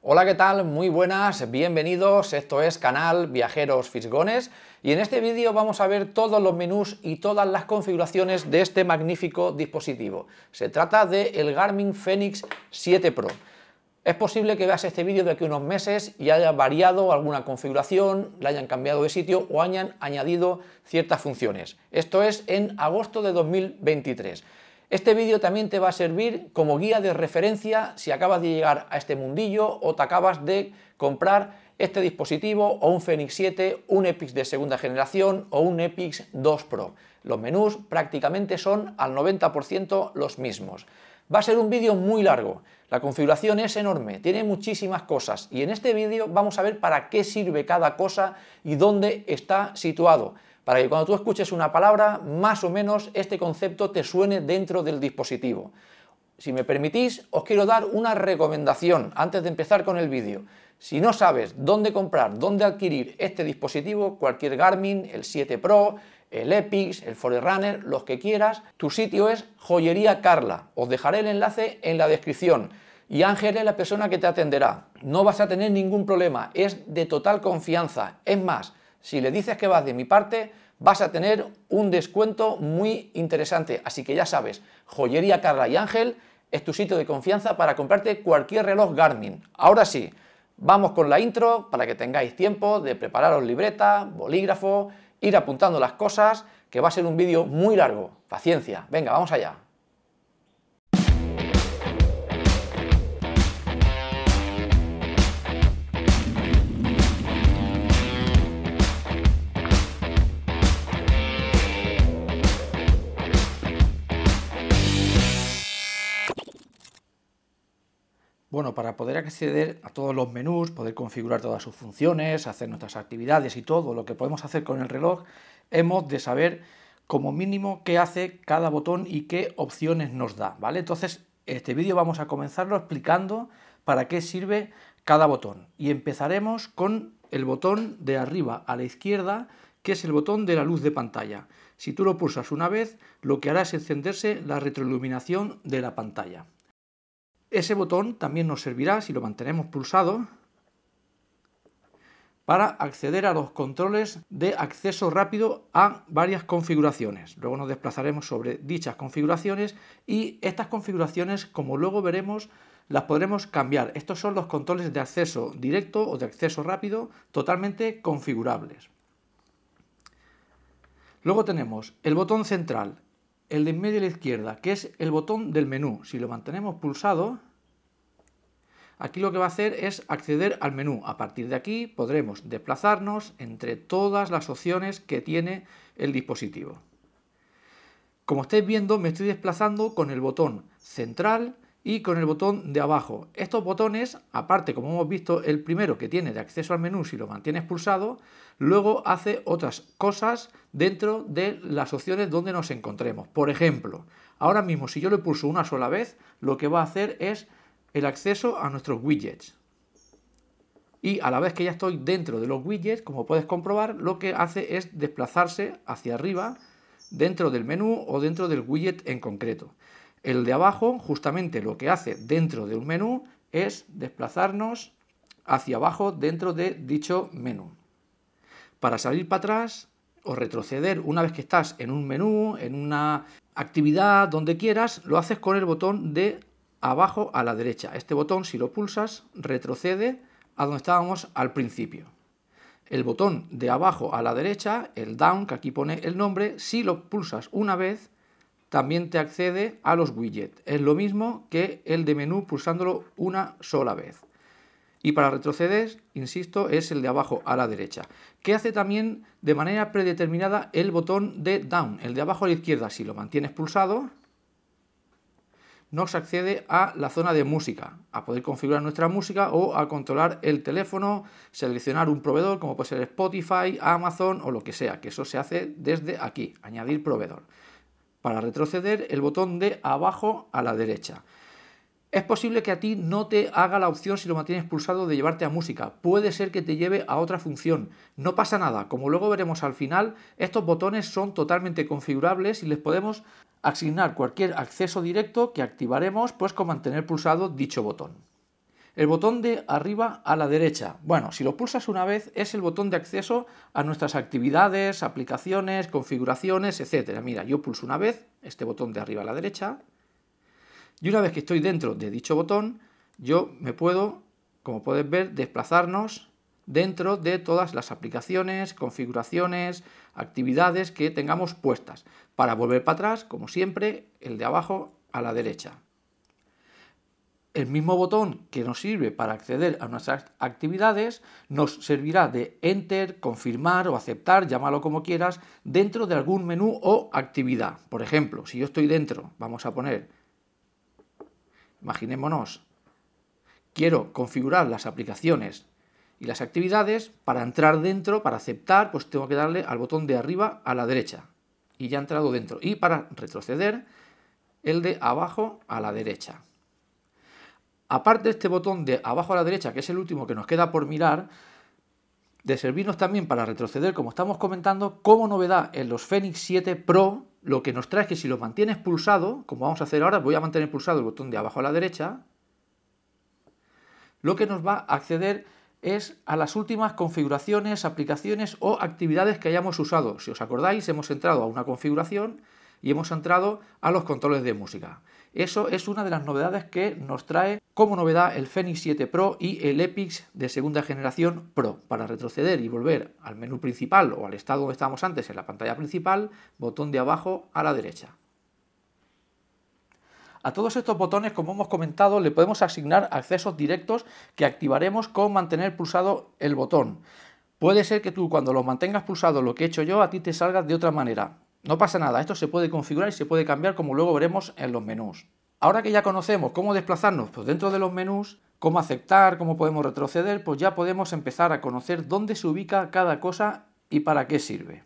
Hola, ¿qué tal? Muy buenas, bienvenidos. Esto es Canal Viajeros Fisgones y en este vídeo vamos a ver todos los menús y todas las configuraciones de este magnífico dispositivo. Se trata de el Garmin Fenix 7 Pro. Es posible que veas este vídeo de aquí unos meses y haya variado alguna configuración, la hayan cambiado de sitio o hayan añadido ciertas funciones. Esto es en agosto de 2023. Este vídeo también te va a servir como guía de referencia si acabas de llegar a este mundillo o te acabas de comprar este dispositivo o un Fenix 7, un EPIX de segunda generación o un EPIX 2 Pro. Los menús prácticamente son al 90% los mismos. Va a ser un vídeo muy largo, la configuración es enorme, tiene muchísimas cosas y en este vídeo vamos a ver para qué sirve cada cosa y dónde está situado para que cuando tú escuches una palabra, más o menos este concepto te suene dentro del dispositivo. Si me permitís, os quiero dar una recomendación antes de empezar con el vídeo. Si no sabes dónde comprar, dónde adquirir este dispositivo, cualquier Garmin, el 7 Pro, el Epix, el Forerunner, los que quieras, tu sitio es Joyería Carla. Os dejaré el enlace en la descripción. Y Ángel es la persona que te atenderá. No vas a tener ningún problema, es de total confianza. Es más, si le dices que vas de mi parte, vas a tener un descuento muy interesante. Así que ya sabes, Joyería Carla y Ángel es tu sitio de confianza para comprarte cualquier reloj Garmin. Ahora sí, vamos con la intro para que tengáis tiempo de prepararos libreta, bolígrafo, ir apuntando las cosas, que va a ser un vídeo muy largo. Paciencia, venga, vamos allá. Bueno, para poder acceder a todos los menús, poder configurar todas sus funciones, hacer nuestras actividades y todo lo que podemos hacer con el reloj, hemos de saber como mínimo qué hace cada botón y qué opciones nos da, ¿vale? Entonces, este vídeo vamos a comenzarlo explicando para qué sirve cada botón. Y empezaremos con el botón de arriba a la izquierda, que es el botón de la luz de pantalla. Si tú lo pulsas una vez, lo que hará es encenderse la retroiluminación de la pantalla. Ese botón también nos servirá, si lo mantenemos pulsado, para acceder a los controles de acceso rápido a varias configuraciones. Luego nos desplazaremos sobre dichas configuraciones y estas configuraciones, como luego veremos, las podremos cambiar. Estos son los controles de acceso directo o de acceso rápido totalmente configurables. Luego tenemos el botón central, el de en medio a la izquierda, que es el botón del menú. Si lo mantenemos pulsado, aquí lo que va a hacer es acceder al menú. A partir de aquí podremos desplazarnos entre todas las opciones que tiene el dispositivo. Como estáis viendo, me estoy desplazando con el botón central y con el botón de abajo. Estos botones, aparte, como hemos visto, el primero que tiene de acceso al menú si lo mantienes pulsado, luego hace otras cosas dentro de las opciones donde nos encontremos. Por ejemplo, ahora mismo si yo le pulso una sola vez, lo que va a hacer es el acceso a nuestros widgets. Y a la vez que ya estoy dentro de los widgets, como puedes comprobar, lo que hace es desplazarse hacia arriba dentro del menú o dentro del widget en concreto. El de abajo justamente lo que hace dentro de un menú es desplazarnos hacia abajo dentro de dicho menú. Para salir para atrás o retroceder una vez que estás en un menú, en una actividad, donde quieras, lo haces con el botón de abajo a la derecha. Este botón, si lo pulsas, retrocede a donde estábamos al principio. El botón de abajo a la derecha, el down, que aquí pone el nombre, si lo pulsas una vez, también te accede a los widgets. Es lo mismo que el de menú pulsándolo una sola vez. Y para retroceder, insisto, es el de abajo a la derecha, que hace también de manera predeterminada el botón de down, el de abajo a la izquierda. Si lo mantienes pulsado, nos accede a la zona de música, a poder configurar nuestra música o a controlar el teléfono, seleccionar un proveedor como puede ser Spotify, Amazon o lo que sea, que eso se hace desde aquí, añadir proveedor. Para retroceder, el botón de abajo a la derecha. Es posible que a ti no te haga la opción si lo mantienes pulsado de llevarte a música. Puede ser que te lleve a otra función. No pasa nada. Como luego veremos al final, estos botones son totalmente configurables y les podemos asignar cualquier acceso directo que activaremos pues con mantener pulsado dicho botón. El botón de arriba a la derecha. Bueno, si lo pulsas una vez es el botón de acceso a nuestras actividades, aplicaciones, configuraciones, etc. Mira, yo pulso una vez este botón de arriba a la derecha y una vez que estoy dentro de dicho botón, yo me puedo, como podéis ver, desplazarnos dentro de todas las aplicaciones, configuraciones, actividades que tengamos puestas. Para volver para atrás, como siempre, el de abajo a la derecha. El mismo botón que nos sirve para acceder a nuestras actividades nos servirá de enter, confirmar o aceptar, llámalo como quieras, dentro de algún menú o actividad. Por ejemplo, si yo estoy dentro, vamos a poner, imaginémonos, quiero configurar las aplicaciones y las actividades, para entrar dentro, para aceptar, pues tengo que darle al botón de arriba a la derecha. Y ya he entrado dentro. Y para retroceder, el de abajo a la derecha aparte de este botón de abajo a la derecha, que es el último que nos queda por mirar, de servirnos también para retroceder, como estamos comentando, como novedad en los Fenix 7 Pro, lo que nos trae es que si lo mantienes pulsado, como vamos a hacer ahora, voy a mantener pulsado el botón de abajo a la derecha, lo que nos va a acceder es a las últimas configuraciones, aplicaciones o actividades que hayamos usado. Si os acordáis, hemos entrado a una configuración y hemos entrado a los controles de música. Eso es una de las novedades que nos trae como novedad el Fenix 7 Pro y el Epix de segunda generación Pro. Para retroceder y volver al menú principal o al estado donde estábamos antes en la pantalla principal, botón de abajo a la derecha. A todos estos botones, como hemos comentado, le podemos asignar accesos directos que activaremos con mantener pulsado el botón. Puede ser que tú cuando lo mantengas pulsado lo que he hecho yo a ti te salga de otra manera. No pasa nada, esto se puede configurar y se puede cambiar como luego veremos en los menús. Ahora que ya conocemos cómo desplazarnos pues, dentro de los menús, cómo aceptar, cómo podemos retroceder, pues ya podemos empezar a conocer dónde se ubica cada cosa y para qué sirve.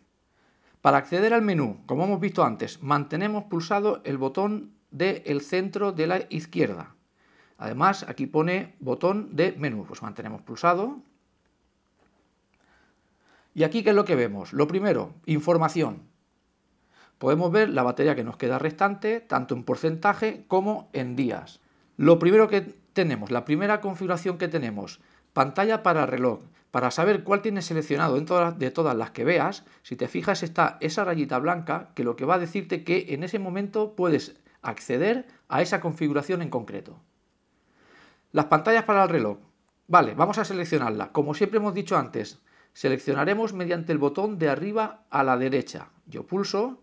Para acceder al menú, como hemos visto antes, mantenemos pulsado el botón del centro de la izquierda. Además, aquí pone botón de menú, pues mantenemos pulsado. Y aquí, ¿qué es lo que vemos? Lo primero, información podemos ver la batería que nos queda restante, tanto en porcentaje como en días. Lo primero que tenemos, la primera configuración que tenemos, pantalla para reloj. Para saber cuál tienes seleccionado de todas las que veas, si te fijas está esa rayita blanca que lo que va a decirte que en ese momento puedes acceder a esa configuración en concreto. Las pantallas para el reloj. Vale, vamos a seleccionarla. Como siempre hemos dicho antes, seleccionaremos mediante el botón de arriba a la derecha. Yo pulso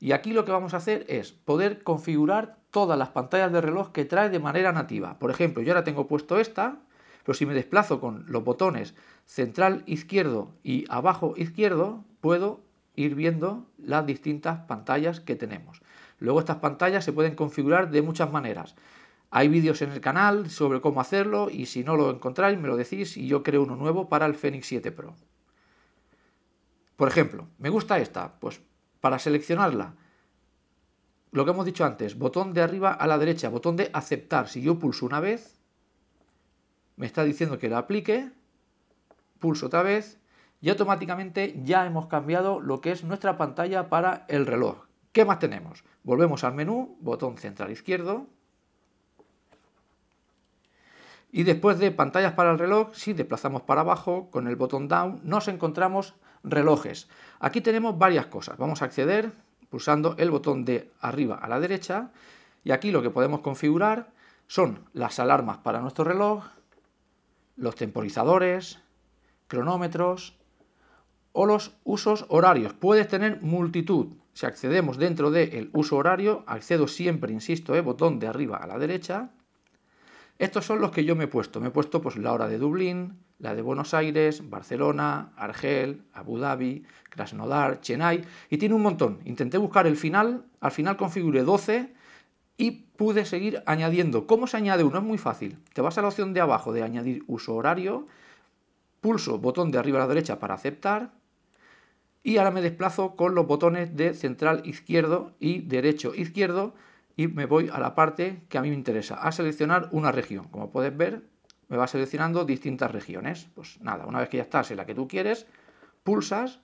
y aquí lo que vamos a hacer es poder configurar todas las pantallas de reloj que trae de manera nativa. Por ejemplo, yo ahora tengo puesto esta, pero si me desplazo con los botones central izquierdo y abajo izquierdo, puedo ir viendo las distintas pantallas que tenemos. Luego estas pantallas se pueden configurar de muchas maneras. Hay vídeos en el canal sobre cómo hacerlo y si no lo encontráis me lo decís y yo creo uno nuevo para el Fenix 7 Pro. Por ejemplo, me gusta esta, pues para seleccionarla, lo que hemos dicho antes, botón de arriba a la derecha, botón de aceptar. Si yo pulso una vez, me está diciendo que la aplique, pulso otra vez y automáticamente ya hemos cambiado lo que es nuestra pantalla para el reloj. ¿Qué más tenemos? Volvemos al menú, botón central izquierdo. Y después de pantallas para el reloj, si desplazamos para abajo con el botón down, nos encontramos relojes. Aquí tenemos varias cosas. Vamos a acceder pulsando el botón de arriba a la derecha y aquí lo que podemos configurar son las alarmas para nuestro reloj, los temporizadores, cronómetros o los usos horarios. Puedes tener multitud. Si accedemos dentro del uso horario, accedo siempre, insisto, el eh, botón de arriba a la derecha estos son los que yo me he puesto. Me he puesto pues, la hora de Dublín, la de Buenos Aires, Barcelona, Argel, Abu Dhabi, Krasnodar, Chennai, y tiene un montón. Intenté buscar el final, al final configuré 12 y pude seguir añadiendo. ¿Cómo se añade uno? Es muy fácil. Te vas a la opción de abajo de añadir uso horario, pulso botón de arriba a la derecha para aceptar, y ahora me desplazo con los botones de central izquierdo y derecho izquierdo y me voy a la parte que a mí me interesa, a seleccionar una región. Como puedes ver, me va seleccionando distintas regiones. Pues nada, una vez que ya estás en la que tú quieres, pulsas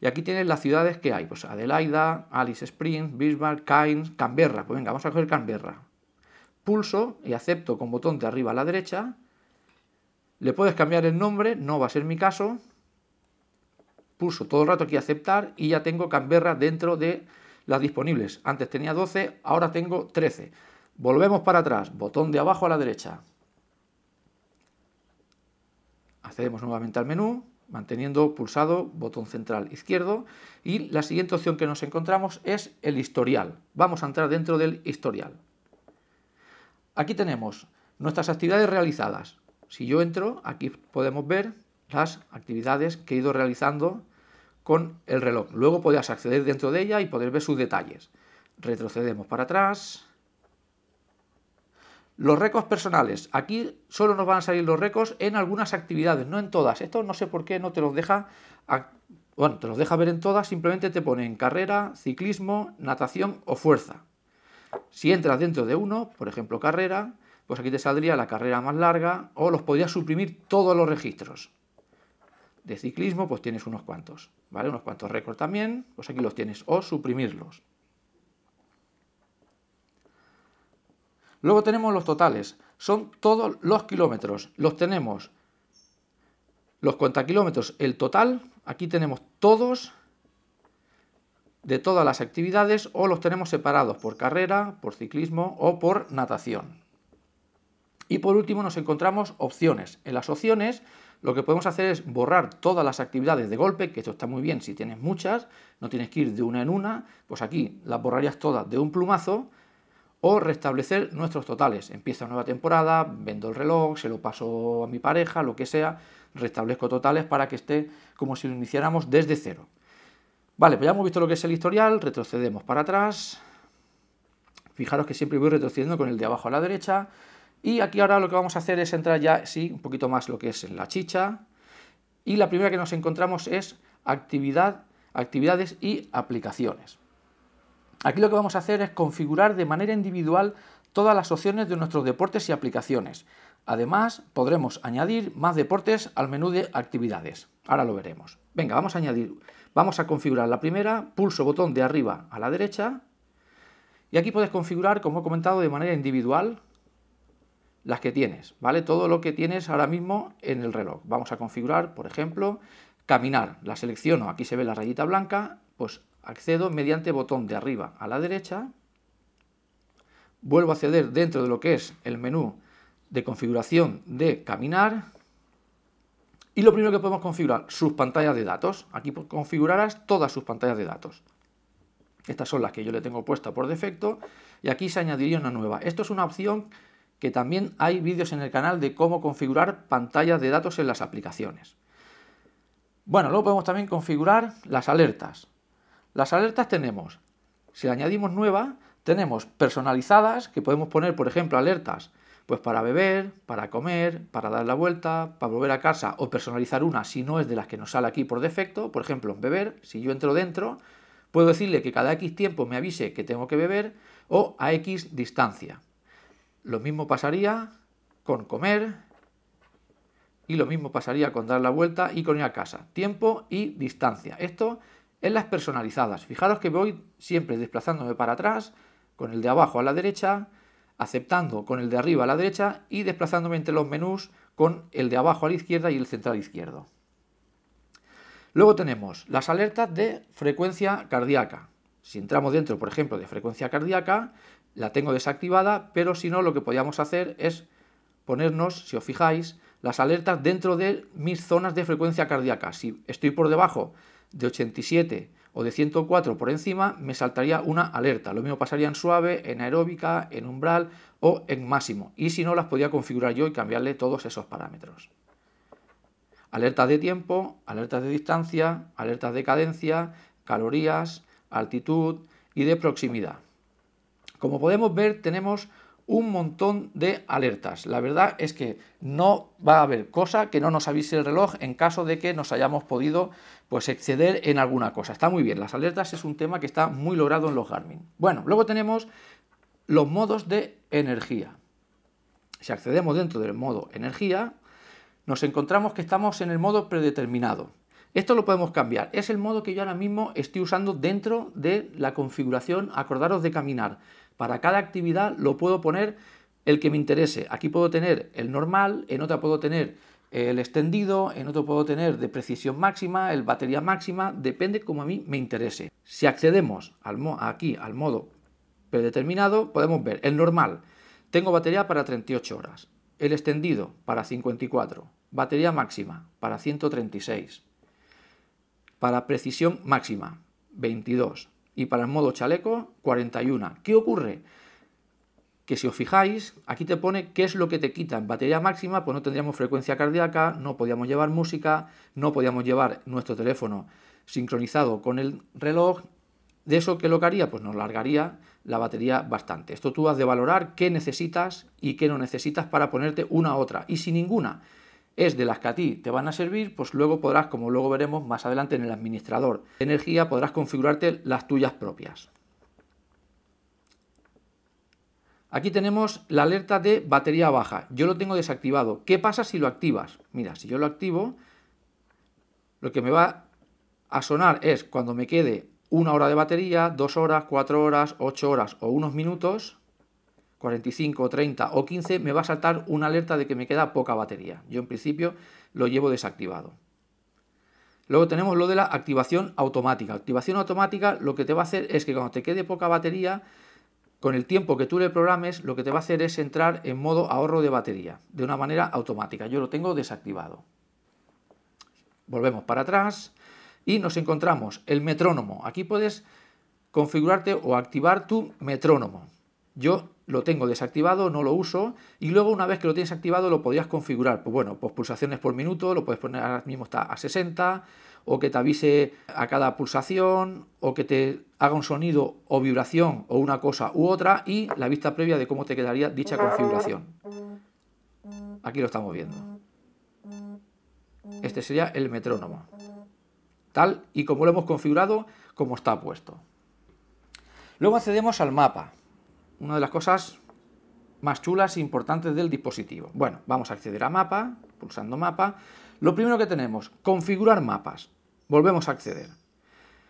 y aquí tienes las ciudades que hay. Pues Adelaida, Alice Springs, Bismarck, Cairns, Canberra. Pues venga, vamos a coger Canberra. Pulso y acepto con botón de arriba a la derecha. Le puedes cambiar el nombre, no va a ser mi caso. Pulso todo el rato aquí aceptar y ya tengo Canberra dentro de las disponibles. Antes tenía 12, ahora tengo 13. Volvemos para atrás, botón de abajo a la derecha. Accedemos nuevamente al menú, manteniendo pulsado botón central izquierdo y la siguiente opción que nos encontramos es el historial. Vamos a entrar dentro del historial. Aquí tenemos nuestras actividades realizadas. Si yo entro, aquí podemos ver las actividades que he ido realizando con el reloj. Luego podías acceder dentro de ella y poder ver sus detalles. Retrocedemos para atrás. Los récords personales. Aquí solo nos van a salir los récords en algunas actividades, no en todas. Esto no sé por qué no te los deja... Bueno, te los deja ver en todas, simplemente te pone en carrera, ciclismo, natación o fuerza. Si entras dentro de uno, por ejemplo carrera, pues aquí te saldría la carrera más larga o los podrías suprimir todos los registros de ciclismo, pues tienes unos cuantos, ¿vale? Unos cuantos récords también, pues aquí los tienes, o suprimirlos. Luego tenemos los totales, son todos los kilómetros, los tenemos, los kilómetros, el total, aquí tenemos todos de todas las actividades o los tenemos separados por carrera, por ciclismo o por natación. Y por último nos encontramos opciones. En las opciones lo que podemos hacer es borrar todas las actividades de golpe, que esto está muy bien si tienes muchas, no tienes que ir de una en una, pues aquí las borrarías todas de un plumazo, o restablecer nuestros totales. Empieza nueva temporada, vendo el reloj, se lo paso a mi pareja, lo que sea, restablezco totales para que esté como si lo iniciáramos desde cero. Vale, pues ya hemos visto lo que es el historial, retrocedemos para atrás. Fijaros que siempre voy retrocediendo con el de abajo a la derecha, y aquí ahora lo que vamos a hacer es entrar ya, sí, un poquito más lo que es en la chicha. Y la primera que nos encontramos es actividad, actividades y aplicaciones. Aquí lo que vamos a hacer es configurar de manera individual todas las opciones de nuestros deportes y aplicaciones. Además, podremos añadir más deportes al menú de actividades. Ahora lo veremos. Venga, vamos a añadir, vamos a configurar la primera, pulso botón de arriba a la derecha y aquí puedes configurar, como he comentado, de manera individual las que tienes, ¿vale? Todo lo que tienes ahora mismo en el reloj. Vamos a configurar, por ejemplo, caminar. La selecciono, aquí se ve la rayita blanca, pues accedo mediante botón de arriba a la derecha. Vuelvo a acceder dentro de lo que es el menú de configuración de caminar. Y lo primero que podemos configurar, sus pantallas de datos. Aquí configurarás todas sus pantallas de datos. Estas son las que yo le tengo puesta por defecto y aquí se añadiría una nueva. Esto es una opción que también hay vídeos en el canal de cómo configurar pantallas de datos en las aplicaciones. Bueno, luego podemos también configurar las alertas. Las alertas tenemos, si le añadimos nueva, tenemos personalizadas que podemos poner, por ejemplo, alertas pues para beber, para comer, para dar la vuelta, para volver a casa o personalizar una si no es de las que nos sale aquí por defecto, por ejemplo, beber, si yo entro dentro, puedo decirle que cada X tiempo me avise que tengo que beber o a X distancia. Lo mismo pasaría con comer y lo mismo pasaría con dar la vuelta y con ir a casa. Tiempo y distancia. Esto en las personalizadas. Fijaros que voy siempre desplazándome para atrás, con el de abajo a la derecha, aceptando con el de arriba a la derecha y desplazándome entre los menús con el de abajo a la izquierda y el central izquierdo. Luego tenemos las alertas de frecuencia cardíaca. Si entramos dentro, por ejemplo, de frecuencia cardíaca, la tengo desactivada, pero si no lo que podíamos hacer es ponernos, si os fijáis, las alertas dentro de mis zonas de frecuencia cardíaca. Si estoy por debajo de 87 o de 104 por encima, me saltaría una alerta. Lo mismo pasaría en suave, en aeróbica, en umbral o en máximo. Y si no, las podía configurar yo y cambiarle todos esos parámetros. Alertas de tiempo, alertas de distancia, alertas de cadencia, calorías, altitud y de proximidad. Como podemos ver, tenemos un montón de alertas. La verdad es que no va a haber cosa que no nos avise el reloj en caso de que nos hayamos podido pues exceder en alguna cosa. Está muy bien, las alertas es un tema que está muy logrado en los Garmin. Bueno, luego tenemos los modos de energía. Si accedemos dentro del modo energía, nos encontramos que estamos en el modo predeterminado. Esto lo podemos cambiar. Es el modo que yo ahora mismo estoy usando dentro de la configuración, acordaros de caminar. Para cada actividad lo puedo poner el que me interese. Aquí puedo tener el normal, en otra puedo tener el extendido, en otro puedo tener de precisión máxima, el batería máxima, depende como a mí me interese. Si accedemos aquí al modo predeterminado, podemos ver el normal. Tengo batería para 38 horas, el extendido para 54, batería máxima para 136, para precisión máxima 22, y para el modo chaleco 41. ¿Qué ocurre? Que si os fijáis, aquí te pone qué es lo que te quita. En Batería máxima, pues no tendríamos frecuencia cardíaca, no podíamos llevar música, no podíamos llevar nuestro teléfono sincronizado con el reloj. De eso, ¿qué lo que haría? Pues nos largaría la batería bastante. Esto tú has de valorar qué necesitas y qué no necesitas para ponerte una u otra. Y sin ninguna es de las que a ti te van a servir, pues luego podrás, como luego veremos más adelante en el administrador de energía, podrás configurarte las tuyas propias. Aquí tenemos la alerta de batería baja. Yo lo tengo desactivado. ¿Qué pasa si lo activas? Mira, si yo lo activo, lo que me va a sonar es cuando me quede una hora de batería, dos horas, cuatro horas, ocho horas o unos minutos, 45, 30 o 15, me va a saltar una alerta de que me queda poca batería. Yo en principio lo llevo desactivado. Luego tenemos lo de la activación automática. Activación automática lo que te va a hacer es que cuando te quede poca batería, con el tiempo que tú le programes, lo que te va a hacer es entrar en modo ahorro de batería, de una manera automática. Yo lo tengo desactivado. Volvemos para atrás y nos encontramos el metrónomo. Aquí puedes configurarte o activar tu metrónomo. Yo lo tengo desactivado, no lo uso, y luego una vez que lo tienes activado lo podrías configurar. Pues bueno, pues pulsaciones por minuto, lo puedes poner ahora mismo está a 60, o que te avise a cada pulsación, o que te haga un sonido o vibración o una cosa u otra, y la vista previa de cómo te quedaría dicha configuración. Aquí lo estamos viendo. Este sería el metrónomo. Tal y como lo hemos configurado, como está puesto. Luego accedemos al mapa una de las cosas más chulas e importantes del dispositivo. Bueno, vamos a acceder a mapa, pulsando mapa. Lo primero que tenemos, configurar mapas. Volvemos a acceder.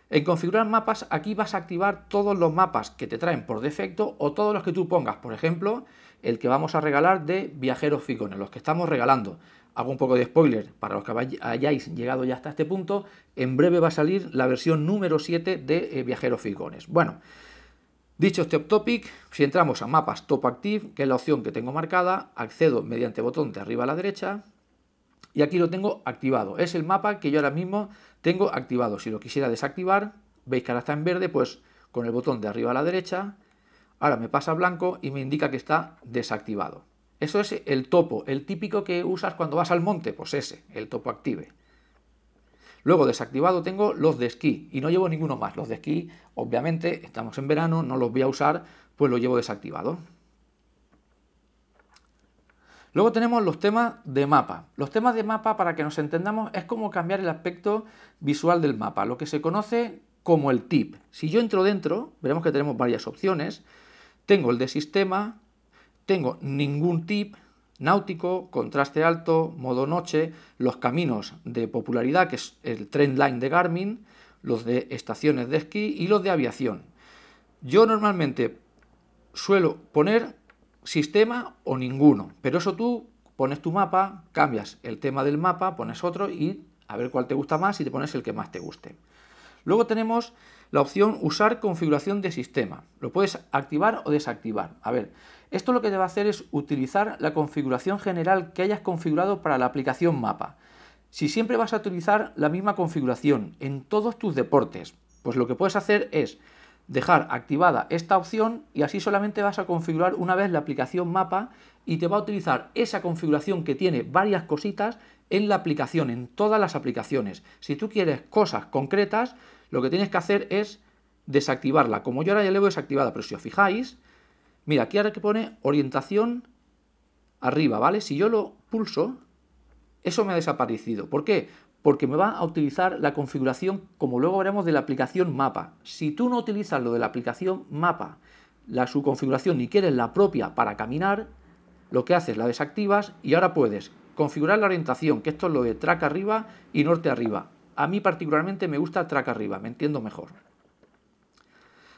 En configurar mapas, aquí vas a activar todos los mapas que te traen por defecto o todos los que tú pongas. Por ejemplo, el que vamos a regalar de viajeros figones los que estamos regalando. Hago un poco de spoiler para los que hayáis llegado ya hasta este punto. En breve va a salir la versión número 7 de eh, viajeros figones Bueno, Dicho este topic, si entramos a mapas Top Active, que es la opción que tengo marcada, accedo mediante botón de arriba a la derecha y aquí lo tengo activado. Es el mapa que yo ahora mismo tengo activado. Si lo quisiera desactivar, veis que ahora está en verde, pues con el botón de arriba a la derecha, ahora me pasa a blanco y me indica que está desactivado. Eso es el topo, el típico que usas cuando vas al monte, pues ese, el topo active. Luego desactivado tengo los de esquí y no llevo ninguno más. Los de esquí, obviamente, estamos en verano, no los voy a usar, pues lo llevo desactivado. Luego tenemos los temas de mapa. Los temas de mapa, para que nos entendamos, es como cambiar el aspecto visual del mapa, lo que se conoce como el tip. Si yo entro dentro, veremos que tenemos varias opciones. Tengo el de sistema, tengo ningún tip, náutico, contraste alto, modo noche, los caminos de popularidad, que es el line de Garmin, los de estaciones de esquí y los de aviación. Yo normalmente suelo poner sistema o ninguno, pero eso tú pones tu mapa, cambias el tema del mapa, pones otro y a ver cuál te gusta más y te pones el que más te guste. Luego tenemos la opción usar configuración de sistema. Lo puedes activar o desactivar. A ver, esto lo que te va a hacer es utilizar la configuración general que hayas configurado para la aplicación mapa. Si siempre vas a utilizar la misma configuración en todos tus deportes, pues lo que puedes hacer es dejar activada esta opción y así solamente vas a configurar una vez la aplicación mapa y te va a utilizar esa configuración que tiene varias cositas en la aplicación, en todas las aplicaciones. Si tú quieres cosas concretas, lo que tienes que hacer es desactivarla. Como yo ahora ya la veo desactivada, pero si os fijáis, mira, aquí ahora que pone orientación arriba, ¿vale? Si yo lo pulso, eso me ha desaparecido. ¿Por qué? Porque me va a utilizar la configuración, como luego veremos, de la aplicación mapa. Si tú no utilizas lo de la aplicación mapa, la, su configuración, ni quieres la propia para caminar, lo que haces, la desactivas y ahora puedes Configurar la orientación, que esto es lo de track arriba y norte arriba. A mí particularmente me gusta track arriba, me entiendo mejor.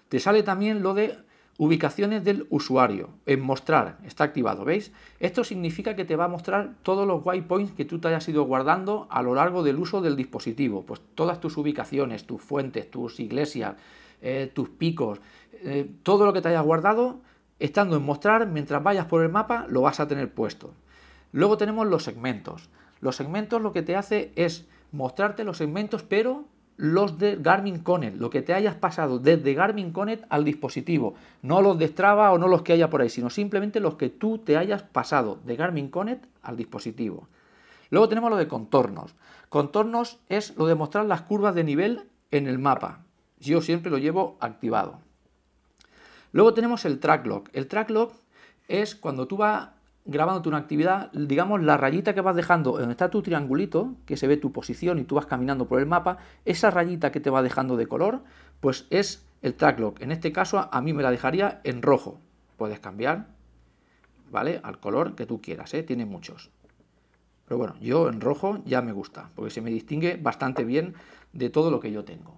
Te sale también lo de ubicaciones del usuario, en mostrar, está activado, ¿veis? Esto significa que te va a mostrar todos los waypoints que tú te hayas ido guardando a lo largo del uso del dispositivo, pues todas tus ubicaciones, tus fuentes, tus iglesias, eh, tus picos, eh, todo lo que te hayas guardado, estando en mostrar, mientras vayas por el mapa, lo vas a tener puesto. Luego tenemos los segmentos. Los segmentos lo que te hace es mostrarte los segmentos, pero los de Garmin Connect, lo que te hayas pasado desde Garmin Connect al dispositivo, no los de Strava o no los que haya por ahí, sino simplemente los que tú te hayas pasado de Garmin Connect al dispositivo. Luego tenemos lo de contornos. Contornos es lo de mostrar las curvas de nivel en el mapa. Yo siempre lo llevo activado. Luego tenemos el track log. El track log es cuando tú vas grabándote una actividad, digamos, la rayita que vas dejando, donde está tu triangulito, que se ve tu posición y tú vas caminando por el mapa, esa rayita que te va dejando de color, pues es el track lock. En este caso, a mí me la dejaría en rojo. Puedes cambiar, ¿vale? Al color que tú quieras, ¿eh? Tiene muchos. Pero bueno, yo en rojo ya me gusta, porque se me distingue bastante bien de todo lo que yo tengo.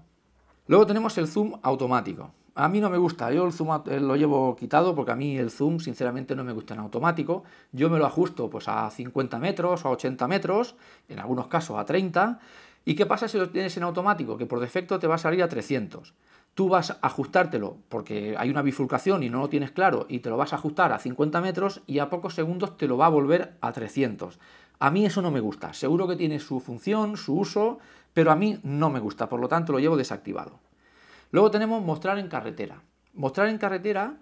Luego tenemos el zoom automático, a mí no me gusta, yo el zoom eh, lo llevo quitado porque a mí el zoom sinceramente no me gusta en automático. Yo me lo ajusto pues a 50 metros o a 80 metros, en algunos casos a 30. ¿Y qué pasa si lo tienes en automático? Que por defecto te va a salir a 300. Tú vas a ajustártelo porque hay una bifurcación y no lo tienes claro y te lo vas a ajustar a 50 metros y a pocos segundos te lo va a volver a 300. A mí eso no me gusta. Seguro que tiene su función, su uso, pero a mí no me gusta. Por lo tanto lo llevo desactivado. Luego tenemos mostrar en carretera. Mostrar en carretera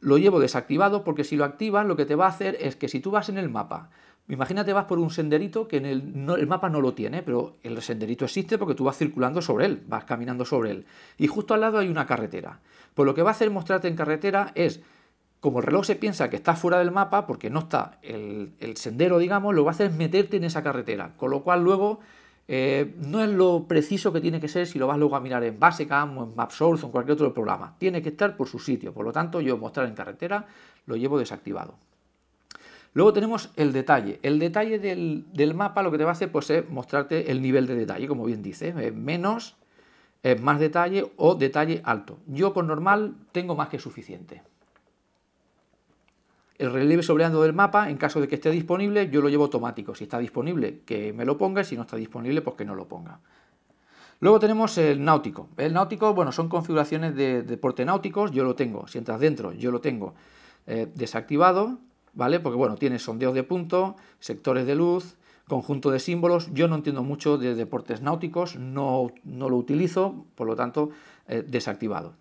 lo llevo desactivado porque si lo activas lo que te va a hacer es que si tú vas en el mapa, imagínate vas por un senderito que en el, mapa no lo tiene, pero el senderito existe porque tú vas circulando sobre él, vas caminando sobre él. Y justo al lado hay una carretera. Pues lo que va a hacer mostrarte en carretera es, como el reloj se piensa que está fuera del mapa, porque no está el, el sendero, digamos, lo que va a hacer es meterte en esa carretera. Con lo cual luego eh, no es lo preciso que tiene que ser si lo vas luego a mirar en Basecamp o en MapSource o en cualquier otro programa. Tiene que estar por su sitio. Por lo tanto, yo mostrar en carretera lo llevo desactivado. Luego tenemos el detalle. El detalle del, mapa lo que te va a hacer pues, es mostrarte el nivel de detalle, como bien dice. ¿eh? Menos, más detalle o detalle alto. Yo con normal tengo más que suficiente el relieve sobreando del mapa, en caso de que esté disponible, yo lo llevo automático. Si está disponible, que me lo ponga, y si no está disponible, pues que no lo ponga. Luego tenemos el náutico. El náutico, bueno, son configuraciones de deportes náuticos, yo lo tengo. Si entras dentro, yo lo tengo eh, desactivado, ¿vale? Porque, bueno, tiene sondeos de punto, sectores de luz, conjunto de símbolos. Yo no entiendo mucho de deportes náuticos, no, no lo utilizo, por lo tanto, eh, desactivado.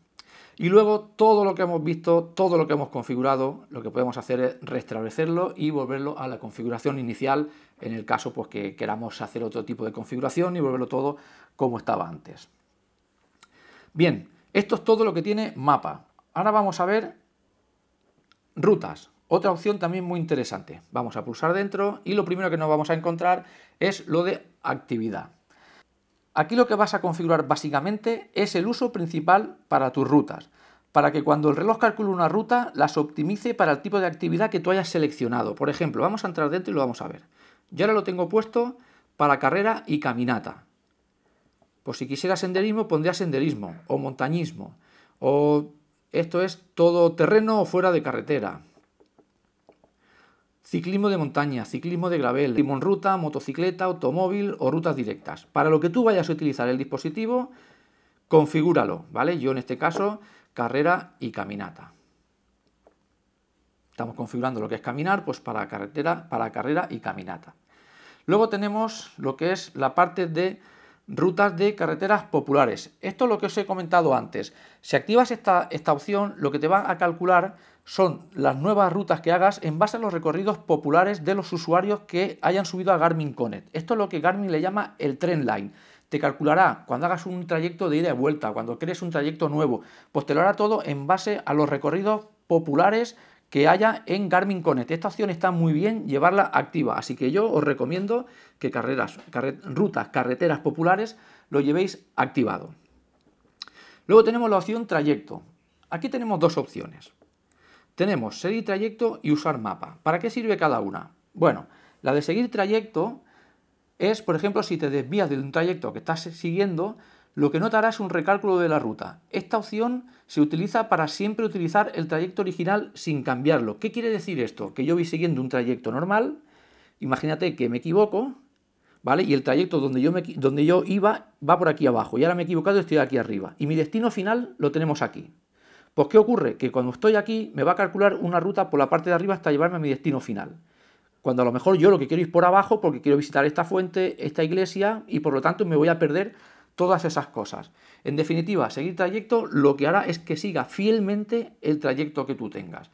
Y luego todo lo que hemos visto, todo lo que hemos configurado, lo que podemos hacer es restablecerlo y volverlo a la configuración inicial en el caso pues, que queramos hacer otro tipo de configuración y volverlo todo como estaba antes. Bien, esto es todo lo que tiene mapa. Ahora vamos a ver rutas. Otra opción también muy interesante. Vamos a pulsar dentro y lo primero que nos vamos a encontrar es lo de actividad. Aquí lo que vas a configurar básicamente es el uso principal para tus rutas, para que cuando el reloj calcule una ruta las optimice para el tipo de actividad que tú hayas seleccionado. Por ejemplo, vamos a entrar dentro y lo vamos a ver. Yo ahora lo tengo puesto para carrera y caminata. Pues si quisiera senderismo pondría senderismo o montañismo o esto es todo terreno o fuera de carretera. Ciclismo de montaña, ciclismo de gravel, timón ruta, motocicleta, automóvil o rutas directas. Para lo que tú vayas a utilizar el dispositivo, configúralo, ¿vale? Yo en este caso, carrera y caminata. Estamos configurando lo que es caminar, pues para carretera, para carrera y caminata. Luego tenemos lo que es la parte de rutas de carreteras populares. Esto es lo que os he comentado antes. Si activas esta, esta opción, lo que te va a calcular son las nuevas rutas que hagas en base a los recorridos populares de los usuarios que hayan subido a Garmin Connect. Esto es lo que Garmin le llama el trend line. Te calculará cuando hagas un trayecto de ida y vuelta, cuando crees un trayecto nuevo, pues te lo hará todo en base a los recorridos populares que haya en Garmin Connect. Esta opción está muy bien llevarla activa, así que yo os recomiendo que carreras, rutas, carreteras populares lo llevéis activado. Luego tenemos la opción trayecto. Aquí tenemos dos opciones. Tenemos seguir trayecto y usar mapa. ¿Para qué sirve cada una? Bueno, la de seguir trayecto es, por ejemplo, si te desvías de un trayecto que estás siguiendo, lo que notará es un recálculo de la ruta. Esta opción se utiliza para siempre utilizar el trayecto original sin cambiarlo. ¿Qué quiere decir esto? Que yo voy siguiendo un trayecto normal, imagínate que me equivoco, ¿vale? Y el trayecto donde yo, me, donde yo iba va por aquí abajo, y ahora me he equivocado y estoy aquí arriba. Y mi destino final lo tenemos aquí. Pues ¿qué ocurre? Que cuando estoy aquí me va a calcular una ruta por la parte de arriba hasta llevarme a mi destino final cuando a lo mejor yo lo que quiero es por abajo porque quiero visitar esta fuente, esta iglesia y por lo tanto me voy a perder todas esas cosas. En definitiva, seguir trayecto lo que hará es que siga fielmente el trayecto que tú tengas.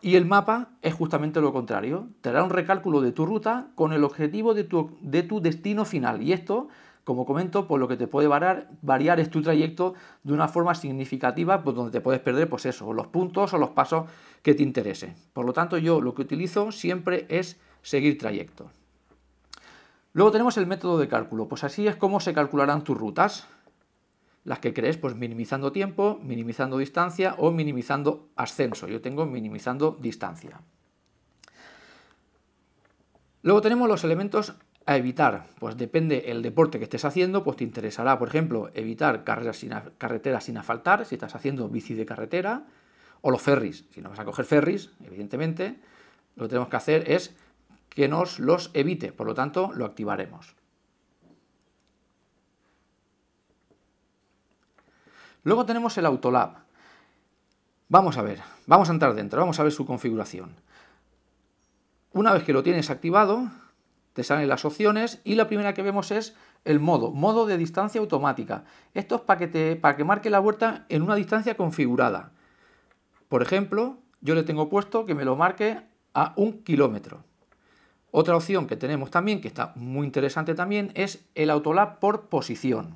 Y el mapa es justamente lo contrario, te hará un recálculo de tu ruta con el objetivo de tu, destino final. Y esto, como comento, por lo que te puede variar, es tu trayecto de una forma significativa, pues donde te puedes perder, pues eso, los puntos o los pasos que te interesen. Por lo tanto, yo lo que utilizo siempre es seguir trayecto. Luego tenemos el método de cálculo. Pues así es como se calcularán tus rutas. Las que crees, pues minimizando tiempo, minimizando distancia o minimizando ascenso. Yo tengo minimizando distancia. Luego tenemos los elementos a evitar. Pues depende el deporte que estés haciendo, pues te interesará, por ejemplo, evitar sin, carreteras sin asfaltar, si estás haciendo bici de carretera, o los ferries. Si no vas a coger ferries, evidentemente, lo que tenemos que hacer es que nos los evite, por lo tanto lo activaremos. Luego tenemos el Autolab. Vamos a ver, vamos a entrar dentro, vamos a ver su configuración. Una vez que lo tienes activado, te salen las opciones y la primera que vemos es el modo, modo de distancia automática. Esto es para que, para que marque la vuelta en una distancia configurada. Por ejemplo, yo le tengo puesto que me lo marque a un kilómetro. Otra opción que tenemos también, que está muy interesante también, es el Autolab por posición.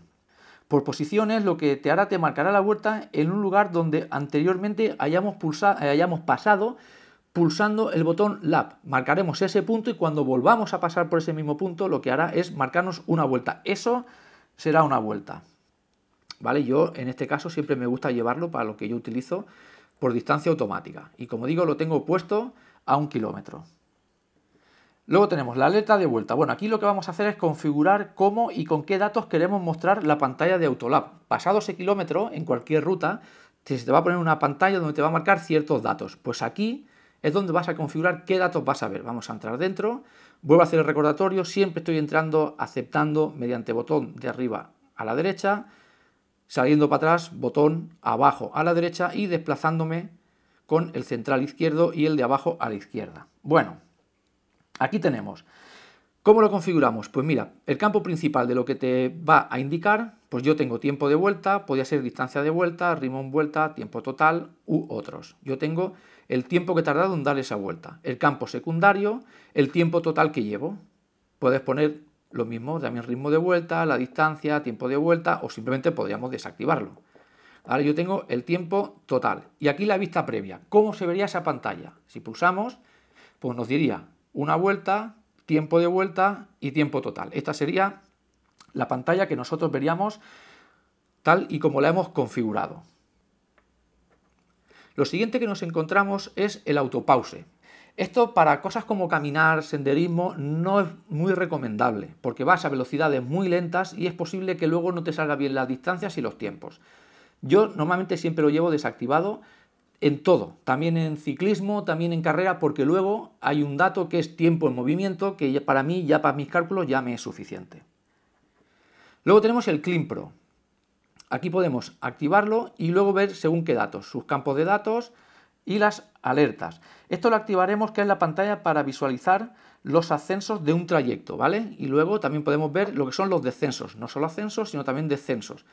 Por posición es lo que te hará, te marcará la vuelta en un lugar donde anteriormente hayamos, pulsado, hayamos pasado pulsando el botón lap. Marcaremos ese punto y cuando volvamos a pasar por ese mismo punto lo que hará es marcarnos una vuelta. Eso será una vuelta. ¿Vale? Yo en este caso siempre me gusta llevarlo para lo que yo utilizo por distancia automática. Y como digo, lo tengo puesto a un kilómetro. Luego tenemos la alerta de vuelta. Bueno, aquí lo que vamos a hacer es configurar cómo y con qué datos queremos mostrar la pantalla de Autolab. Pasado ese kilómetro, en cualquier ruta, se te va a poner una pantalla donde te va a marcar ciertos datos. Pues aquí es donde vas a configurar qué datos vas a ver. Vamos a entrar dentro, vuelvo a hacer el recordatorio, siempre estoy entrando, aceptando mediante botón de arriba a la derecha, saliendo para atrás, botón abajo a la derecha y desplazándome con el central izquierdo y el de abajo a la izquierda. Bueno, Aquí tenemos. ¿Cómo lo configuramos? Pues mira, el campo principal de lo que te va a indicar, pues yo tengo tiempo de vuelta, podría ser distancia de vuelta, ritmo en vuelta, tiempo total u otros. Yo tengo el tiempo que he tardado en dar esa vuelta, el campo secundario, el tiempo total que llevo. Puedes poner lo mismo, también ritmo de vuelta, la distancia, tiempo de vuelta o simplemente podríamos desactivarlo. Ahora yo tengo el tiempo total y aquí la vista previa. ¿Cómo se vería esa pantalla? Si pulsamos, pues nos diría una vuelta, tiempo de vuelta y tiempo total. Esta sería la pantalla que nosotros veríamos tal y como la hemos configurado. Lo siguiente que nos encontramos es el autopause. Esto para cosas como caminar, senderismo, no es muy recomendable, porque vas a velocidades muy lentas y es posible que luego no te salga bien las distancias y los tiempos. Yo normalmente siempre lo llevo desactivado en todo, también en ciclismo, también en carrera, porque luego hay un dato que es tiempo en movimiento, que para mí, ya para mis cálculos, ya me es suficiente. Luego tenemos el Climpro. Aquí podemos activarlo y luego ver según qué datos, sus campos de datos y las alertas. Esto lo activaremos que es la pantalla para visualizar los ascensos de un trayecto, ¿vale? Y luego también podemos ver lo que son los descensos, no solo ascensos, sino también descensos,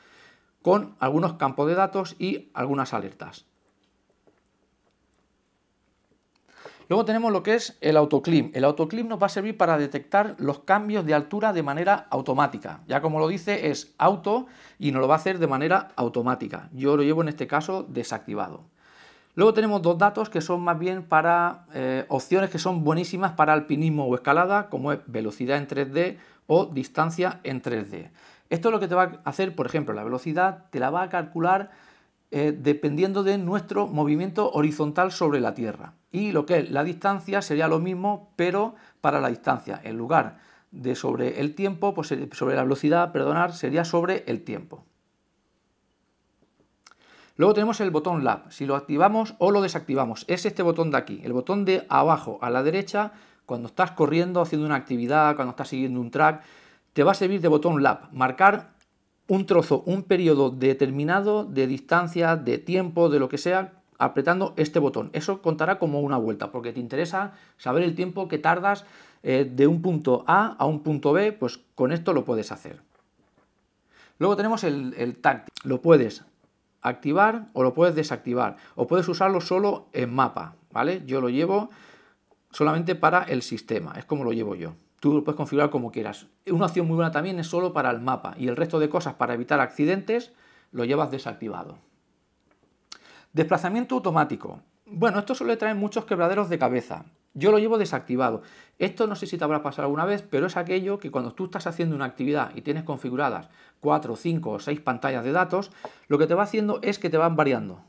con algunos campos de datos y algunas alertas. Luego tenemos lo que es el autoclim. El autoclim nos va a servir para detectar los cambios de altura de manera automática. Ya como lo dice, es auto y nos lo va a hacer de manera automática. Yo lo llevo en este caso desactivado. Luego tenemos dos datos que son más bien para eh, opciones que son buenísimas para alpinismo o escalada, como es velocidad en 3D o distancia en 3D. Esto es lo que te va a hacer, por ejemplo, la velocidad te la va a calcular eh, dependiendo de nuestro movimiento horizontal sobre la Tierra. Y lo que es la distancia sería lo mismo, pero para la distancia. En lugar de sobre el tiempo, pues eh, sobre la velocidad, perdonar, sería sobre el tiempo. Luego tenemos el botón Lab, si lo activamos o lo desactivamos. Es este botón de aquí, el botón de abajo a la derecha, cuando estás corriendo, haciendo una actividad, cuando estás siguiendo un track, te va a servir de botón Lab, marcar un trozo, un periodo determinado de distancia, de tiempo, de lo que sea, apretando este botón. Eso contará como una vuelta, porque te interesa saber el tiempo que tardas eh, de un punto A a un punto B, pues con esto lo puedes hacer. Luego tenemos el, el Lo puedes activar o lo puedes desactivar, o puedes usarlo solo en mapa, ¿vale? Yo lo llevo solamente para el sistema, es como lo llevo yo. Tú lo puedes configurar como quieras. Una opción muy buena también es solo para el mapa y el resto de cosas para evitar accidentes lo llevas desactivado. Desplazamiento automático. Bueno, esto suele traer muchos quebraderos de cabeza. Yo lo llevo desactivado. Esto no sé si te habrá pasado alguna vez, pero es aquello que cuando tú estás haciendo una actividad y tienes configuradas 4, 5 o 6 pantallas de datos, lo que te va haciendo es que te van variando.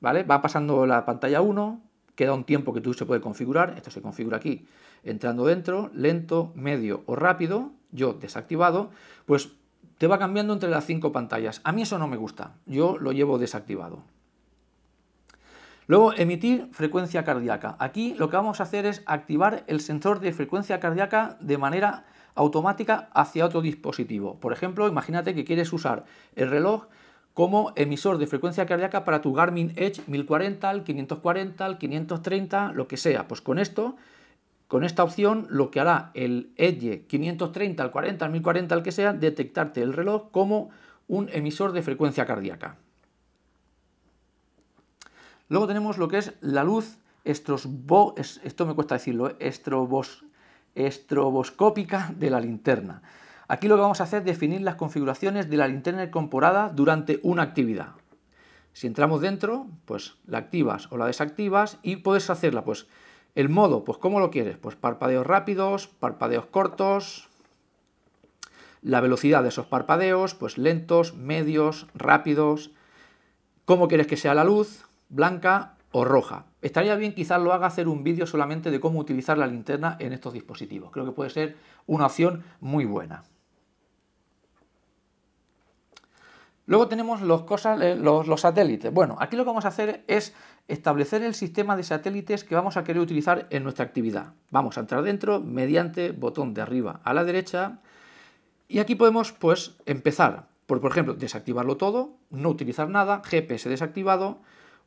¿Vale? Va pasando la pantalla 1, queda un tiempo que tú se puede configurar, esto se configura aquí, entrando dentro, lento, medio o rápido, yo desactivado, pues te va cambiando entre las cinco pantallas. A mí eso no me gusta, yo lo llevo desactivado. Luego, emitir frecuencia cardíaca. Aquí lo que vamos a hacer es activar el sensor de frecuencia cardíaca de manera automática hacia otro dispositivo. Por ejemplo, imagínate que quieres usar el reloj como emisor de frecuencia cardíaca para tu Garmin Edge 1040, el 540, el 530, lo que sea. Pues con esto, con esta opción, lo que hará el Edge 530, al 40, al 1040, el que sea, detectarte el reloj como un emisor de frecuencia cardíaca. Luego tenemos lo que es la luz esto me cuesta decirlo, ¿eh? estroboscópica de la linterna. Aquí lo que vamos a hacer es definir las configuraciones de la linterna incorporada durante una actividad. Si entramos dentro, pues la activas o la desactivas y puedes hacerla, pues el modo, pues ¿cómo lo quieres? Pues parpadeos rápidos, parpadeos cortos, la velocidad de esos parpadeos, pues lentos, medios, rápidos, cómo quieres que sea la luz, blanca o roja. Estaría bien quizás lo haga hacer un vídeo solamente de cómo utilizar la linterna en estos dispositivos. Creo que puede ser una opción muy buena. Luego tenemos eh, los, satélites. Bueno, aquí lo que vamos a hacer es establecer el sistema de satélites que vamos a querer utilizar en nuestra actividad. Vamos a entrar dentro mediante botón de arriba a la derecha y aquí podemos pues empezar por, por ejemplo, desactivarlo todo, no utilizar nada, GPS desactivado,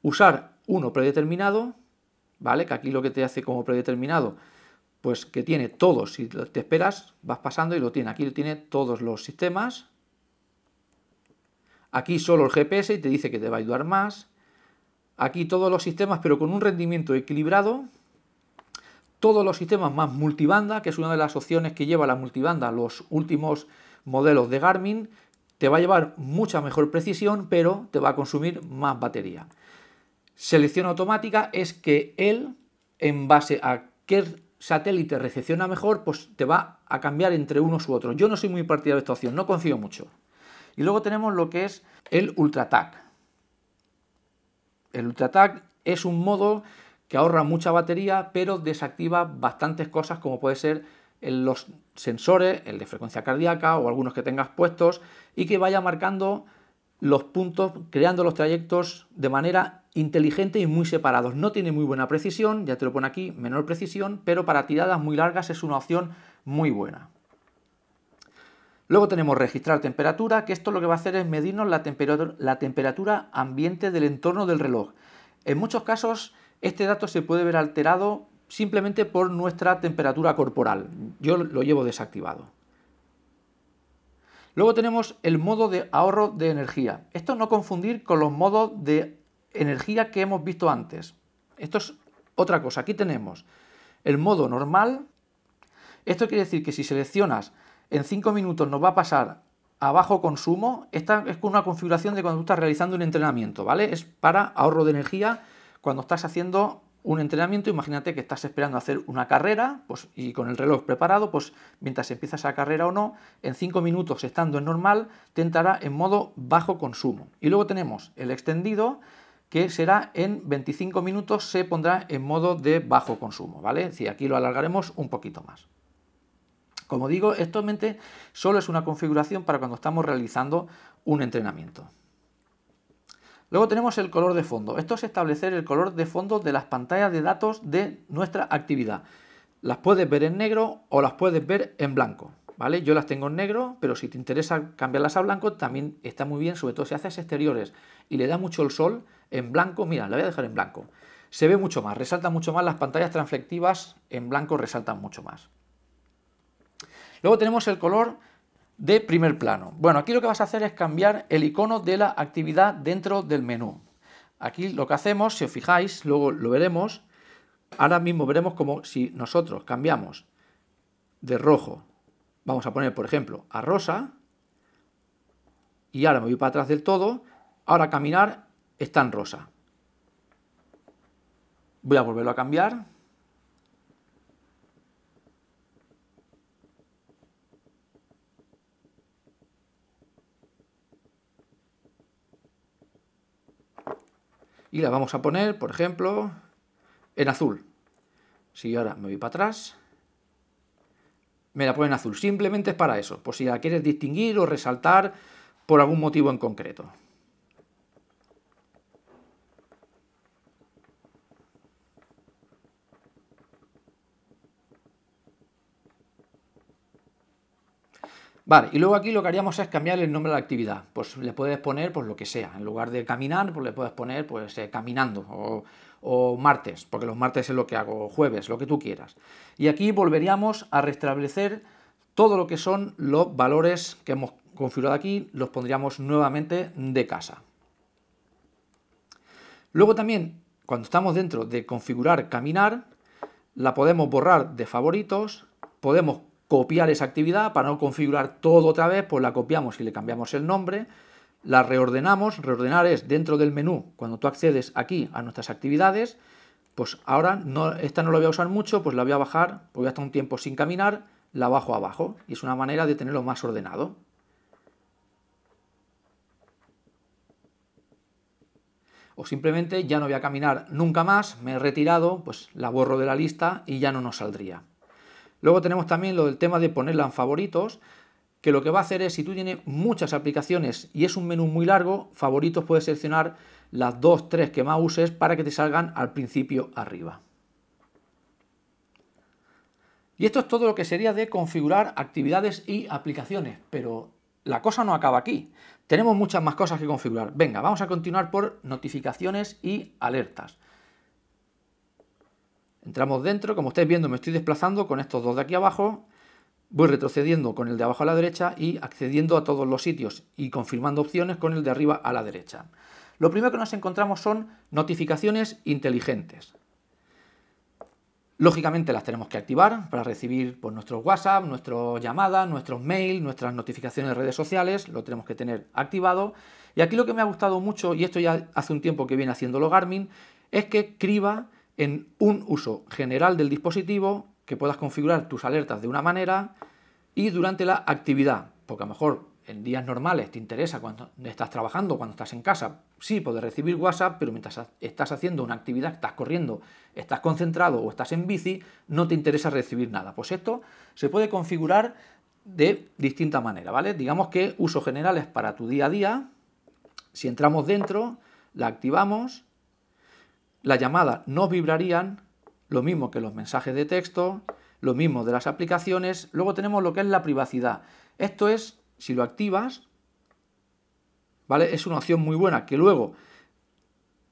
usar uno predeterminado, ¿vale? Que aquí lo que te hace como predeterminado, pues que tiene todos, si te esperas, vas pasando y lo tiene. Aquí lo tiene todos los sistemas, Aquí solo el GPS y te dice que te va a ayudar más. Aquí todos los sistemas, pero con un rendimiento equilibrado. Todos los sistemas más multibanda, que es una de las opciones que lleva la multibanda, los últimos modelos de Garmin, te va a llevar mucha mejor precisión, pero te va a consumir más batería. Selección automática es que él, en base a qué satélite recepciona mejor, pues te va a cambiar entre unos u otros. Yo no soy muy partidario de esta opción, no confío mucho. Y luego tenemos lo que es el UltraTag. El UltraTag es un modo que ahorra mucha batería, pero desactiva bastantes cosas como puede ser los sensores, el de frecuencia cardíaca o algunos que tengas puestos y que vaya marcando los puntos, creando los trayectos de manera inteligente y muy separados. No tiene muy buena precisión, ya te lo pone aquí, menor precisión, pero para tiradas muy largas es una opción muy buena. Luego tenemos registrar temperatura, que esto lo que va a hacer es medirnos la, temperatura, ambiente del entorno del reloj. En muchos casos este dato se puede ver alterado simplemente por nuestra temperatura corporal. Yo lo llevo desactivado. Luego tenemos el modo de ahorro de energía. Esto no confundir con los modos de energía que hemos visto antes. Esto es otra cosa. Aquí tenemos el modo normal. Esto quiere decir que si seleccionas en 5 minutos nos va a pasar a bajo consumo. Esta es una configuración de cuando estás realizando un entrenamiento, ¿vale? Es para ahorro de energía cuando estás haciendo un entrenamiento, imagínate que estás esperando hacer una carrera pues, y con el reloj preparado, pues mientras empiezas la carrera o no, en 5 minutos estando en normal, te entrará en modo bajo consumo. Y luego tenemos el extendido, que será en 25 minutos, se pondrá en modo de bajo consumo, ¿vale? Si aquí lo alargaremos un poquito más. Como digo, esto en mente solo es una configuración para cuando estamos realizando un entrenamiento. Luego tenemos el color de fondo. Esto es establecer el color de fondo de las pantallas de datos de nuestra actividad. Las puedes ver en negro o las puedes ver en blanco. ¿vale? Yo las tengo en negro, pero si te interesa cambiarlas a blanco también está muy bien, sobre todo si haces exteriores y le da mucho el sol en blanco. Mira, la voy a dejar en blanco. Se ve mucho más, resalta mucho más, las pantallas transflectivas en blanco resaltan mucho más. Luego tenemos el color de primer plano. Bueno, aquí lo que vas a hacer es cambiar el icono de la actividad dentro del menú. Aquí lo que hacemos, si os fijáis, luego lo veremos, ahora mismo veremos como si nosotros cambiamos de rojo, vamos a poner por ejemplo a rosa, y ahora me voy para atrás del todo, ahora caminar está en rosa. Voy a volverlo a cambiar, y la vamos a poner, por ejemplo, en azul. Si ahora me voy para atrás, me la pone en azul. Simplemente es para eso, por si la quieres distinguir o resaltar por algún motivo en concreto. Vale, y luego aquí lo que haríamos es cambiar el nombre de la actividad. Pues le puedes poner pues, lo que sea. En lugar de caminar, pues le puedes poner pues, eh, caminando o, o, martes, porque los martes es lo que hago, jueves, lo que tú quieras. Y aquí volveríamos a restablecer todo lo que son los valores que hemos configurado aquí, los pondríamos nuevamente de casa. Luego también, cuando estamos dentro de configurar caminar, la podemos borrar de favoritos, podemos copiar esa actividad para no configurar todo otra vez, pues la copiamos y le cambiamos el nombre, la reordenamos, reordenar es dentro del menú, cuando tú accedes aquí a nuestras actividades, pues ahora no, esta no la voy a usar mucho, pues la voy a bajar, porque voy a estar un tiempo sin caminar, la bajo abajo, y es una manera de tenerlo más ordenado. O simplemente ya no voy a caminar nunca más, me he retirado, pues la borro de la lista y ya no nos saldría. Luego tenemos también lo del tema de ponerla en favoritos, que lo que va a hacer es, si tú tienes muchas aplicaciones y es un menú muy largo, favoritos puedes seleccionar las dos, tres que más uses para que te salgan al principio arriba. Y esto es todo lo que sería de configurar actividades y aplicaciones, pero la cosa no acaba aquí. Tenemos muchas más cosas que configurar. Venga, vamos a continuar por notificaciones y alertas. Entramos dentro, como estáis viendo me estoy desplazando con estos dos de aquí abajo, voy retrocediendo con el de abajo a la derecha y accediendo a todos los sitios y confirmando opciones con el de arriba a la derecha. Lo primero que nos encontramos son notificaciones inteligentes. Lógicamente las tenemos que activar para recibir pues, nuestros WhatsApp, nuestras llamadas, nuestros mails, nuestras notificaciones de redes sociales, lo tenemos que tener activado. Y aquí lo que me ha gustado mucho, y esto ya hace un tiempo que viene haciéndolo Garmin, es que criba en un uso general del dispositivo, que puedas configurar tus alertas de una manera y durante la actividad, porque a lo mejor en días normales te interesa cuando estás trabajando, cuando estás en casa, sí, puedes recibir WhatsApp, pero mientras estás haciendo una actividad, estás corriendo, estás concentrado o estás en bici, no te interesa recibir nada. Pues esto se puede configurar de distinta manera, ¿vale? Digamos que uso general es para tu día a día, si entramos dentro, la activamos la llamada no vibrarían, lo mismo que los mensajes de texto, lo mismo de las aplicaciones. Luego tenemos lo que es la privacidad. Esto es, si lo activas, ¿vale? Es una opción muy buena que luego...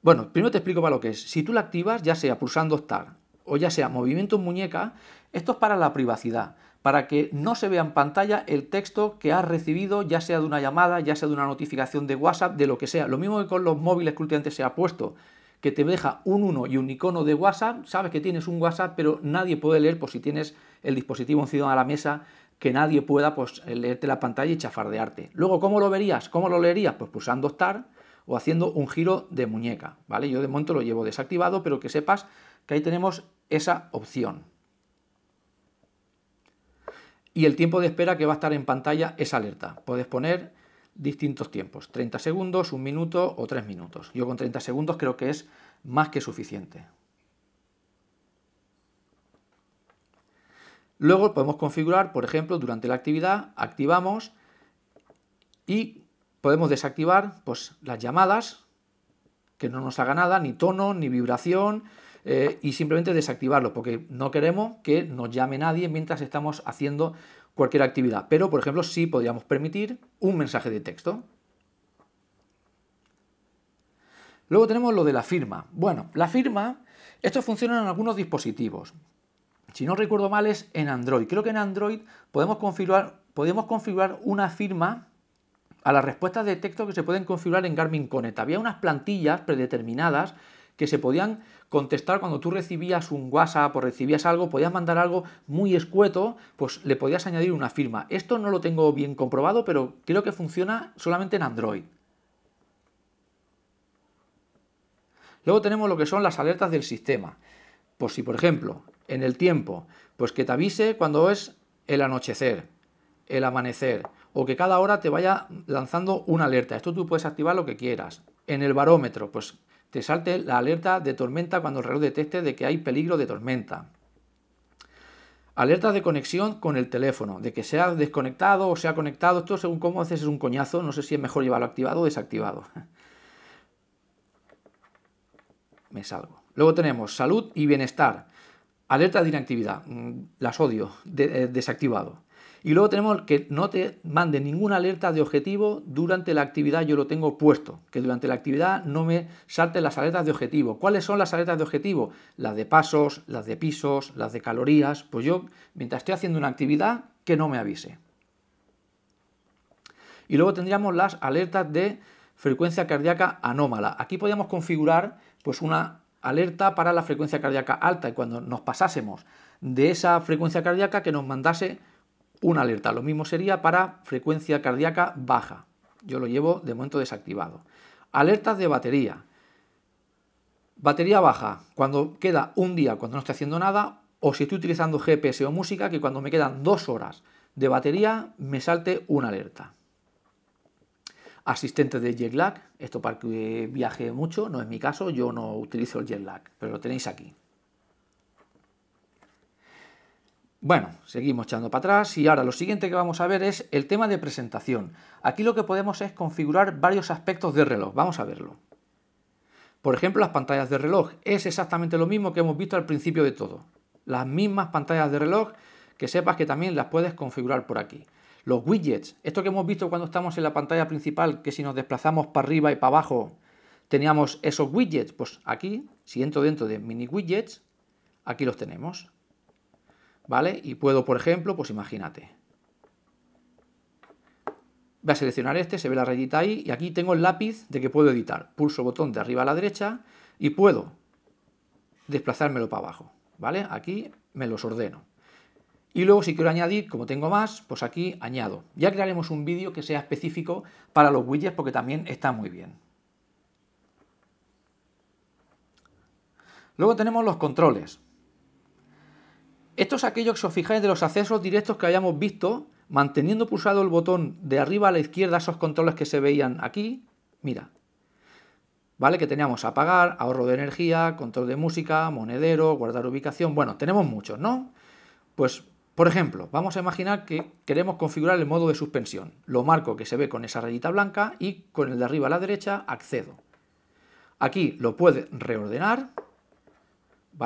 Bueno, primero te explico para lo que es. Si tú la activas, ya sea pulsando Start o ya sea movimiento muñeca, esto es para la privacidad, para que no se vea en pantalla el texto que has recibido, ya sea de una llamada, ya sea de una notificación de WhatsApp, de lo que sea. Lo mismo que con los móviles que últimamente se ha puesto que te deja un 1 y un icono de WhatsApp, sabes que tienes un WhatsApp, pero nadie puede leer por pues si tienes el dispositivo encima de la mesa, que nadie pueda pues, eh, leerte la pantalla y chafardearte. Luego, ¿cómo lo verías? ¿Cómo lo leerías? Pues pulsando Start o haciendo un giro de muñeca, ¿vale? Yo de momento lo llevo desactivado, pero que sepas que ahí tenemos esa opción. Y el tiempo de espera que va a estar en pantalla es alerta. Puedes poner distintos tiempos, 30 segundos, un minuto o tres minutos. Yo con 30 segundos creo que es más que suficiente. Luego podemos configurar, por ejemplo, durante la actividad activamos y podemos desactivar pues, las llamadas, que no nos haga nada, ni tono, ni vibración, eh, y simplemente desactivarlo, porque no queremos que nos llame nadie mientras estamos haciendo cualquier actividad, pero por ejemplo sí podríamos permitir un mensaje de texto. Luego tenemos lo de la firma. Bueno, la firma, esto funciona en algunos dispositivos. Si no recuerdo mal es en Android. Creo que en Android podemos configurar, podemos configurar una firma a las respuestas de texto que se pueden configurar en Garmin Connect. Había unas plantillas predeterminadas que se podían contestar cuando tú recibías un WhatsApp o recibías algo, podías mandar algo muy escueto, pues le podías añadir una firma. Esto no lo tengo bien comprobado, pero creo que funciona solamente en Android. Luego tenemos lo que son las alertas del sistema. Pues si, por ejemplo, en el tiempo, pues que te avise cuando es el anochecer, el amanecer, o que cada hora te vaya lanzando una alerta. Esto tú puedes activar lo que quieras. En el barómetro, pues te salte la alerta de tormenta cuando el reloj detecte de que hay peligro de tormenta. Alertas de conexión con el teléfono, de que sea desconectado o se ha conectado, esto según cómo haces es un coñazo, no sé si es mejor llevarlo activado o desactivado. Me salgo. Luego tenemos salud y bienestar. alerta de inactividad, mm, las odio, eh, desactivado. Y luego tenemos que no te mande ninguna alerta de objetivo durante la actividad, yo lo tengo puesto, que durante la actividad no me salten las alertas de objetivo. ¿Cuáles son las alertas de objetivo? Las de pasos, las de pisos, las de calorías. Pues yo, mientras estoy haciendo una actividad, que no me avise. Y luego tendríamos las alertas de frecuencia cardíaca anómala. Aquí podríamos configurar pues una alerta para la frecuencia cardíaca alta y cuando nos pasásemos de esa frecuencia cardíaca que nos mandase una alerta. Lo mismo sería para frecuencia cardíaca baja. Yo lo llevo de momento desactivado. Alertas de batería. Batería baja, cuando queda un día, cuando no estoy haciendo nada, o si estoy utilizando GPS o música, que cuando me quedan dos horas de batería me salte una alerta. asistente de jet lag, esto para que viaje mucho, no es mi caso, yo no utilizo el jet lag, pero lo tenéis aquí. Bueno, seguimos echando para atrás y ahora lo siguiente que vamos a ver es el tema de presentación. Aquí lo que podemos es configurar varios aspectos del reloj, vamos a verlo. Por ejemplo, las pantallas de reloj es exactamente lo mismo que hemos visto al principio de todo. Las mismas pantallas de reloj que sepas que también las puedes configurar por aquí. Los widgets, esto que hemos visto cuando estamos en la pantalla principal, que si nos desplazamos para arriba y para abajo teníamos esos widgets, pues aquí, si entro dentro de mini widgets, aquí los tenemos. ¿vale? Y puedo, por ejemplo, pues imagínate. Voy a seleccionar este, se ve la rayita ahí, y aquí tengo el lápiz de que puedo editar. Pulso botón de arriba a la derecha y puedo desplazármelo para abajo, ¿vale? Aquí me los ordeno. Y luego si quiero añadir, como tengo más, pues aquí añado. Ya crearemos un vídeo que sea específico para los widgets porque también está muy bien. Luego tenemos los controles. Esto es aquello que os fijáis de los accesos directos que hayamos visto, manteniendo pulsado el botón de arriba a la izquierda, esos controles que se veían aquí, mira, ¿vale? Que teníamos apagar, ahorro de energía, control de música, monedero, guardar ubicación, bueno, tenemos muchos, ¿no? Pues, por ejemplo, vamos a imaginar que queremos configurar el modo de suspensión. Lo marco que se ve con esa rayita blanca y con el de arriba a la derecha accedo. Aquí lo puede reordenar,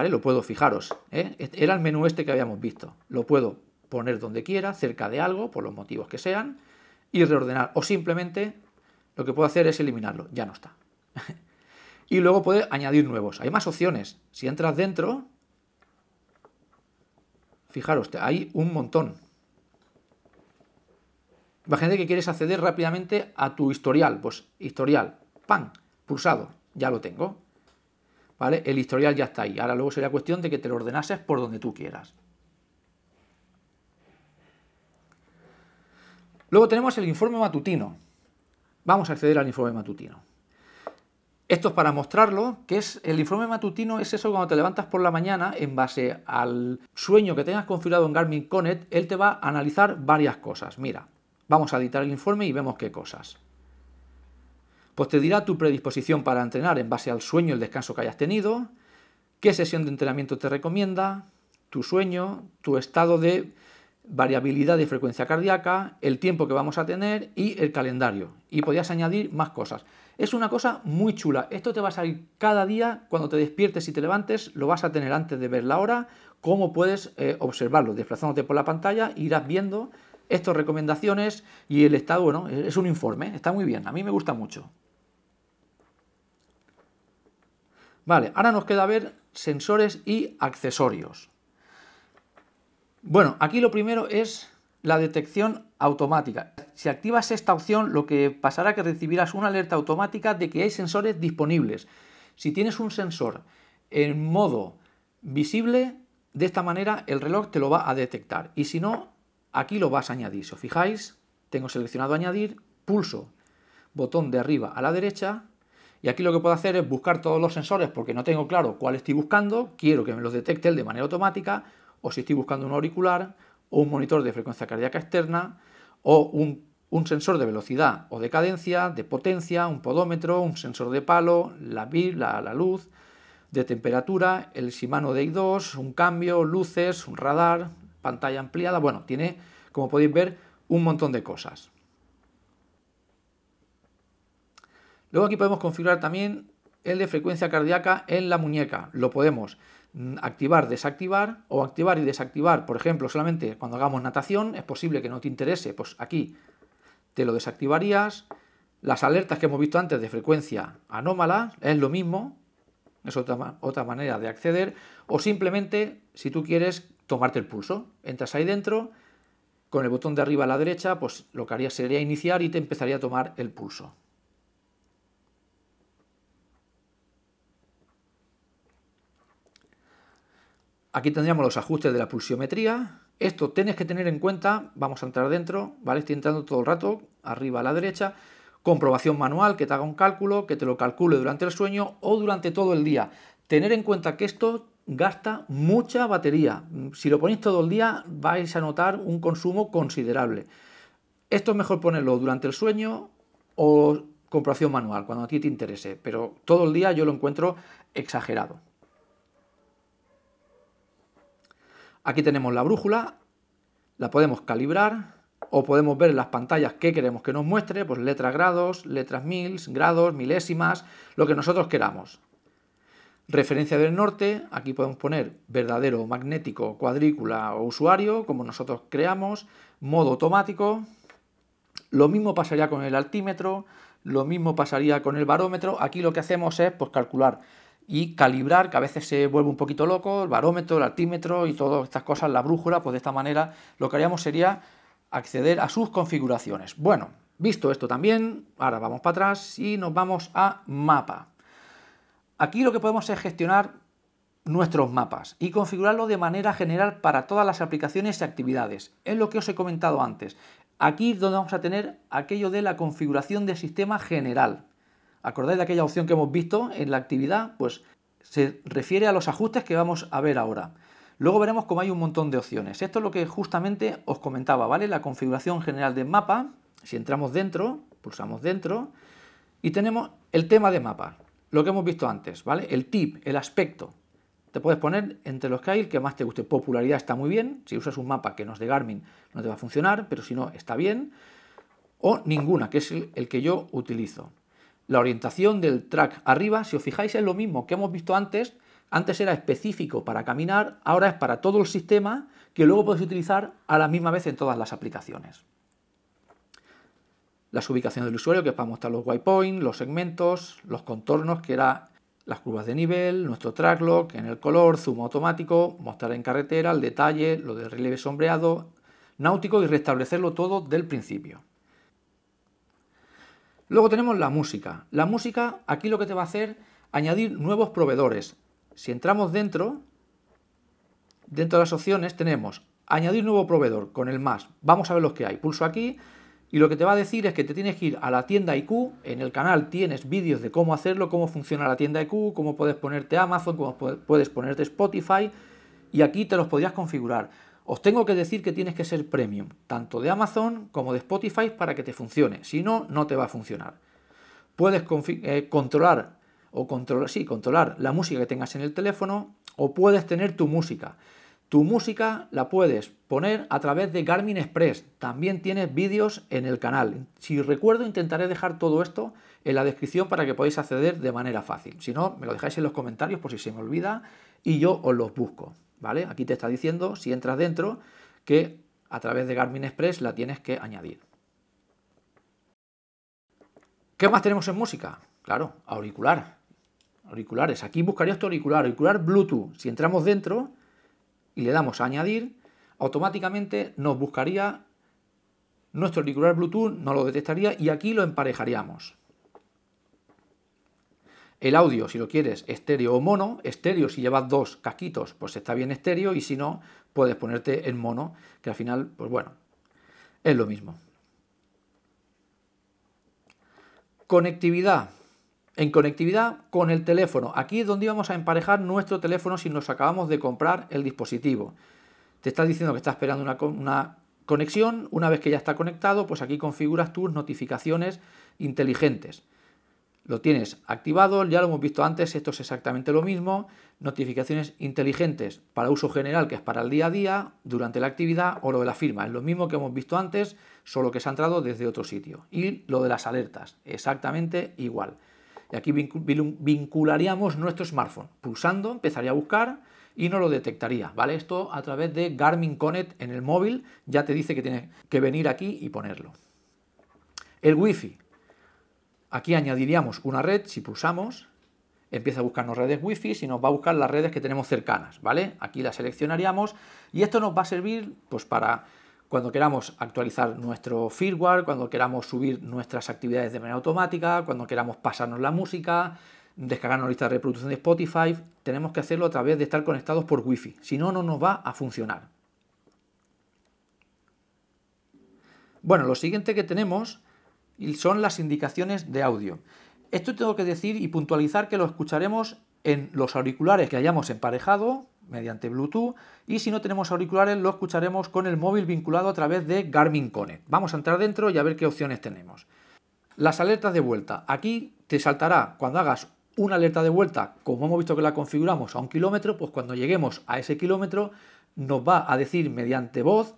lo puedo, fijaros, ¿eh? era el menú este que habíamos visto. Lo puedo poner donde quiera, cerca de algo, por los motivos que sean, y reordenar. O simplemente lo que puedo hacer es eliminarlo, ya no está. y luego puede añadir nuevos. Hay más opciones. Si entras dentro, fijaros, hay un montón. Imagínate que quieres acceder rápidamente a tu historial. Pues historial, pan, pulsado, ya lo tengo. El historial ya está ahí. Ahora luego sería cuestión de que te lo ordenases por donde tú quieras. Luego tenemos el informe matutino. Vamos a acceder al informe matutino. Esto es para mostrarlo, que es el informe matutino es eso cuando te levantas por la mañana en base al sueño que tengas configurado en Garmin Connect, él te va a analizar varias cosas. Mira, vamos a editar el informe y vemos qué cosas. Pues te dirá tu predisposición para entrenar en base al sueño y el descanso que hayas tenido, qué sesión de entrenamiento te recomienda, tu sueño, tu estado de variabilidad de frecuencia cardíaca, el tiempo que vamos a tener y el calendario. Y podías añadir más cosas. Es una cosa muy chula. Esto te va a salir cada día cuando te despiertes y te levantes, lo vas a tener antes de ver la hora, cómo puedes eh, observarlo, desplazándote por la pantalla, irás viendo estas recomendaciones y el estado, bueno, es un informe, ¿eh? está muy bien, a mí me gusta mucho. Vale, ahora nos queda ver sensores y accesorios. Bueno, aquí lo primero es la detección automática. Si activas esta opción, lo que pasará es que recibirás una alerta automática de que hay sensores disponibles. Si tienes un sensor en modo visible, de esta manera el reloj te lo va a detectar. Y si no, aquí lo vas a añadir. Si os fijáis, tengo seleccionado añadir, pulso botón de arriba a la derecha y aquí lo que puedo hacer es buscar todos los sensores porque no tengo claro cuál estoy buscando, quiero que me los detecte de manera automática, o si estoy buscando un auricular, o un monitor de frecuencia cardíaca externa, o un, sensor de velocidad o de cadencia, de potencia, un podómetro, un sensor de palo, la, la, la luz, de temperatura, el Shimano dei 2 un cambio, luces, un radar, pantalla ampliada, bueno, tiene, como podéis ver, un montón de cosas. Luego aquí podemos configurar también el de frecuencia cardíaca en la muñeca. Lo podemos mm, activar, desactivar o activar y desactivar. Por ejemplo, solamente cuando hagamos natación es posible que no te interese. Pues aquí te lo desactivarías. Las alertas que hemos visto antes de frecuencia anómala es lo mismo. Es otra, otra manera de acceder. O simplemente, si tú quieres tomarte el pulso, entras ahí dentro. Con el botón de arriba a la derecha, pues lo que haría sería iniciar y te empezaría a tomar el pulso. Aquí tendríamos los ajustes de la pulsiometría. Esto tienes que tener en cuenta, vamos a entrar dentro, ¿vale? Estoy entrando todo el rato, arriba a la derecha. Comprobación manual, que te haga un cálculo, que te lo calcule durante el sueño o durante todo el día. Tener en cuenta que esto gasta mucha batería. Si lo ponéis todo el día vais a notar un consumo considerable. Esto es mejor ponerlo durante el sueño o comprobación manual, cuando a ti te interese, pero todo el día yo lo encuentro exagerado. Aquí tenemos la brújula, la podemos calibrar o podemos ver en las pantallas qué queremos que nos muestre, pues letras grados, letras mils, grados, milésimas, lo que nosotros queramos. Referencia del norte, aquí podemos poner verdadero, magnético, cuadrícula o usuario, como nosotros creamos, modo automático. Lo mismo pasaría con el altímetro, lo mismo pasaría con el barómetro. Aquí lo que hacemos es pues, calcular y calibrar, que a veces se vuelve un poquito loco, el barómetro, el altímetro y todas estas cosas, la brújula, pues de esta manera lo que haríamos sería acceder a sus configuraciones. Bueno, visto esto también, ahora vamos para atrás y nos vamos a mapa. Aquí lo que podemos es gestionar nuestros mapas y configurarlo de manera general para todas las aplicaciones y actividades. Es lo que os he comentado antes. Aquí es donde vamos a tener aquello de la configuración de sistema general. ¿Acordáis de aquella opción que hemos visto en la actividad? Pues se refiere a los ajustes que vamos a ver ahora. Luego veremos cómo hay un montón de opciones. Esto es lo que justamente os comentaba, ¿vale? La configuración general del mapa, si entramos dentro, pulsamos dentro, y tenemos el tema de mapa, lo que hemos visto antes, ¿vale? El tip, el aspecto. Te puedes poner entre los que hay el que más te guste. Popularidad está muy bien, si usas un mapa que no es de Garmin no te va a funcionar, pero si no, está bien. O ninguna, que es el que yo utilizo. La orientación del track arriba, si os fijáis, es lo mismo que hemos visto antes. Antes era específico para caminar, ahora es para todo el sistema que luego podéis utilizar a la misma vez en todas las aplicaciones. Las ubicaciones del usuario, que es para mostrar los waypoints, los segmentos, los contornos, que era las curvas de nivel, nuestro track lock, en el color, zoom automático, mostrar en carretera, el detalle, lo de relieve sombreado, náutico y restablecerlo todo del principio. Luego tenemos la música. La música aquí lo que te va a hacer añadir nuevos proveedores. Si entramos dentro, dentro de las opciones tenemos añadir nuevo proveedor con el más. Vamos a ver los que hay. Pulso aquí y lo que te va a decir es que te tienes que ir a la tienda IQ. En el canal tienes vídeos de cómo hacerlo, cómo funciona la tienda IQ, cómo puedes ponerte Amazon, cómo puedes ponerte Spotify y aquí te los podrías configurar. Os tengo que decir que tienes que ser premium, tanto de Amazon como de Spotify para que te funcione, si no, no te va a funcionar. Puedes eh, controlar o controlar, sí, controlar la música que tengas en el teléfono o puedes tener tu música. Tu música la puedes poner a través de Garmin Express. También tienes vídeos en el canal. Si recuerdo, intentaré dejar todo esto en la descripción para que podáis acceder de manera fácil. Si no, me lo dejáis en los comentarios por si se me olvida y yo os los busco. Aquí te está diciendo, si entras dentro, que a través de Garmin Express la tienes que añadir. ¿Qué más tenemos en música? Claro, auricular. Auriculares. Aquí buscarías este tu auricular, auricular Bluetooth. Si entramos dentro y le damos a añadir, automáticamente nos buscaría nuestro auricular Bluetooth, nos lo detectaría y aquí lo emparejaríamos. El audio, si lo quieres, estéreo o mono. Estéreo, si llevas dos casquitos, pues está bien estéreo. Y si no, puedes ponerte en mono, que al final, pues bueno, es lo mismo. Conectividad. En conectividad con el teléfono. Aquí es donde íbamos a emparejar nuestro teléfono si nos acabamos de comprar el dispositivo. Te está diciendo que está esperando una conexión. Una vez que ya está conectado, pues aquí configuras tus notificaciones inteligentes lo tienes activado, ya lo hemos visto antes, esto es exactamente lo mismo, notificaciones inteligentes para uso general, que es para el día a día, durante la actividad o lo de la firma, es lo mismo que hemos visto antes, solo que se ha entrado desde otro sitio. Y lo de las alertas, exactamente igual. Y aquí vincularíamos nuestro smartphone, pulsando empezaría a buscar y no lo detectaría, ¿vale? Esto a través de Garmin Connect en el móvil ya te dice que tienes que venir aquí y ponerlo. El wifi Aquí añadiríamos una red, si pulsamos, empieza a buscarnos redes wifi y nos va a buscar las redes que tenemos cercanas, ¿vale? Aquí las seleccionaríamos y esto nos va a servir pues para cuando queramos actualizar nuestro firmware, cuando queramos subir nuestras actividades de manera automática, cuando queramos pasarnos la música, descargarnos lista de reproducción de Spotify, tenemos que hacerlo a través de estar conectados por wifi, si no, no nos va a funcionar. Bueno, lo siguiente que tenemos y son las indicaciones de audio. Esto tengo que decir y puntualizar que lo escucharemos en los auriculares que hayamos emparejado mediante Bluetooth y si no tenemos auriculares lo escucharemos con el móvil vinculado a través de Garmin Connect. Vamos a entrar dentro y a ver qué opciones tenemos. Las alertas de vuelta. Aquí te saltará cuando hagas una alerta de vuelta, como hemos visto que la configuramos a un kilómetro, pues cuando lleguemos a ese kilómetro nos va a decir mediante voz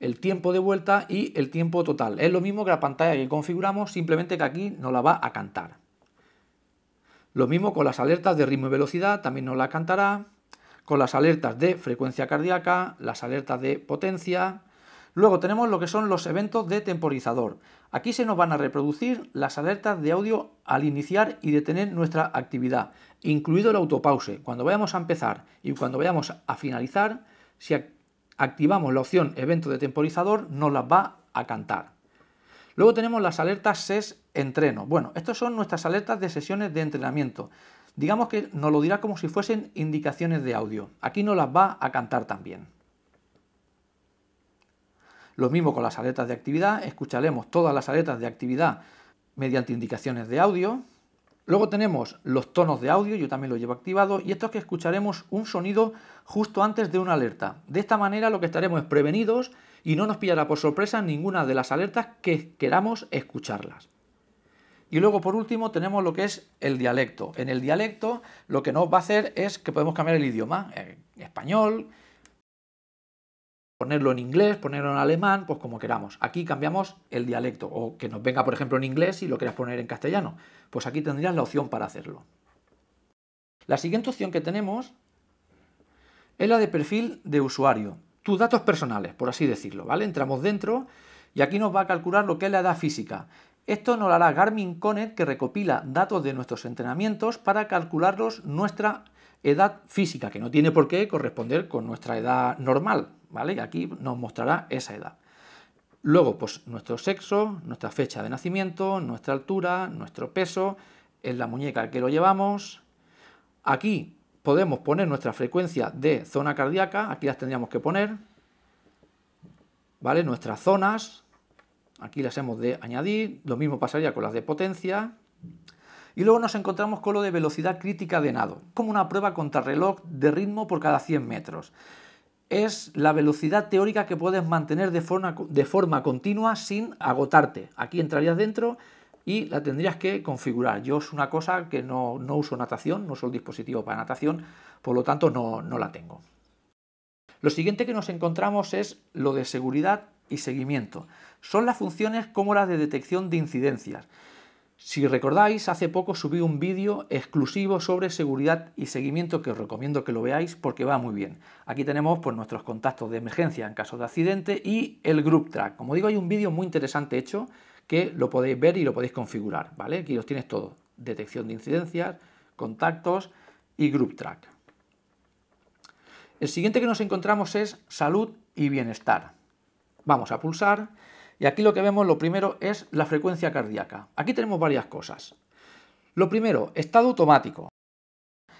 el tiempo de vuelta y el tiempo total. Es lo mismo que la pantalla que configuramos, simplemente que aquí nos la va a cantar. Lo mismo con las alertas de ritmo y velocidad, también nos la cantará. Con las alertas de frecuencia cardíaca, las alertas de potencia. Luego tenemos lo que son los eventos de temporizador. Aquí se nos van a reproducir las alertas de audio al iniciar y detener nuestra actividad, incluido el autopause. Cuando vayamos a empezar y cuando vayamos a finalizar, si activamos la opción evento de temporizador, nos las va a cantar. Luego tenemos las alertas SES entreno. Bueno, estas son nuestras alertas de sesiones de entrenamiento. Digamos que nos lo dirá como si fuesen indicaciones de audio. Aquí nos las va a cantar también. Lo mismo con las alertas de actividad, escucharemos todas las alertas de actividad mediante indicaciones de audio, Luego tenemos los tonos de audio, yo también lo llevo activado, y esto es que escucharemos un sonido justo antes de una alerta. De esta manera lo que estaremos es prevenidos y no nos pillará por sorpresa ninguna de las alertas que queramos escucharlas. Y luego por último tenemos lo que es el dialecto. En el dialecto lo que nos va a hacer es que podemos cambiar el idioma, eh, español, ponerlo en inglés, ponerlo en alemán, pues como queramos. Aquí cambiamos el dialecto o que nos venga, por ejemplo, en inglés y lo quieras poner en castellano. Pues aquí tendrías la opción para hacerlo. La siguiente opción que tenemos es la de perfil de usuario. Tus datos personales, por así decirlo, ¿vale? Entramos dentro y aquí nos va a calcular lo que es la edad física. Esto nos lo hará Garmin Connect que recopila datos de nuestros entrenamientos para calcularlos nuestra edad física, que no tiene por qué corresponder con nuestra edad normal, ¿vale? aquí nos mostrará esa edad. Luego, pues nuestro sexo, nuestra fecha de nacimiento, nuestra altura, nuestro peso, en la muñeca que lo llevamos. Aquí podemos poner nuestra frecuencia de zona cardíaca, aquí las tendríamos que poner. ¿Vale? Nuestras zonas, aquí las hemos de añadir, lo mismo pasaría con las de potencia. Y luego nos encontramos con lo de velocidad crítica de nado, como una prueba contrarreloj de ritmo por cada 100 metros es la velocidad teórica que puedes mantener de forma, continua sin agotarte. Aquí entrarías dentro y la tendrías que configurar. Yo es una cosa que no, uso natación, no uso el dispositivo para natación, por lo tanto no, no la tengo. Lo siguiente que nos encontramos es lo de seguridad y seguimiento. Son las funciones como las de detección de incidencias. Si recordáis, hace poco subí un vídeo exclusivo sobre seguridad y seguimiento que os recomiendo que lo veáis porque va muy bien. Aquí tenemos pues, nuestros contactos de emergencia en caso de accidente y el group track. Como digo, hay un vídeo muy interesante hecho que lo podéis ver y lo podéis configurar, ¿vale? Aquí los tienes todo, detección de incidencias, contactos y group track. El siguiente que nos encontramos es salud y bienestar. Vamos a pulsar y aquí lo que vemos, lo primero es la frecuencia cardíaca. Aquí tenemos varias cosas. Lo primero, estado automático.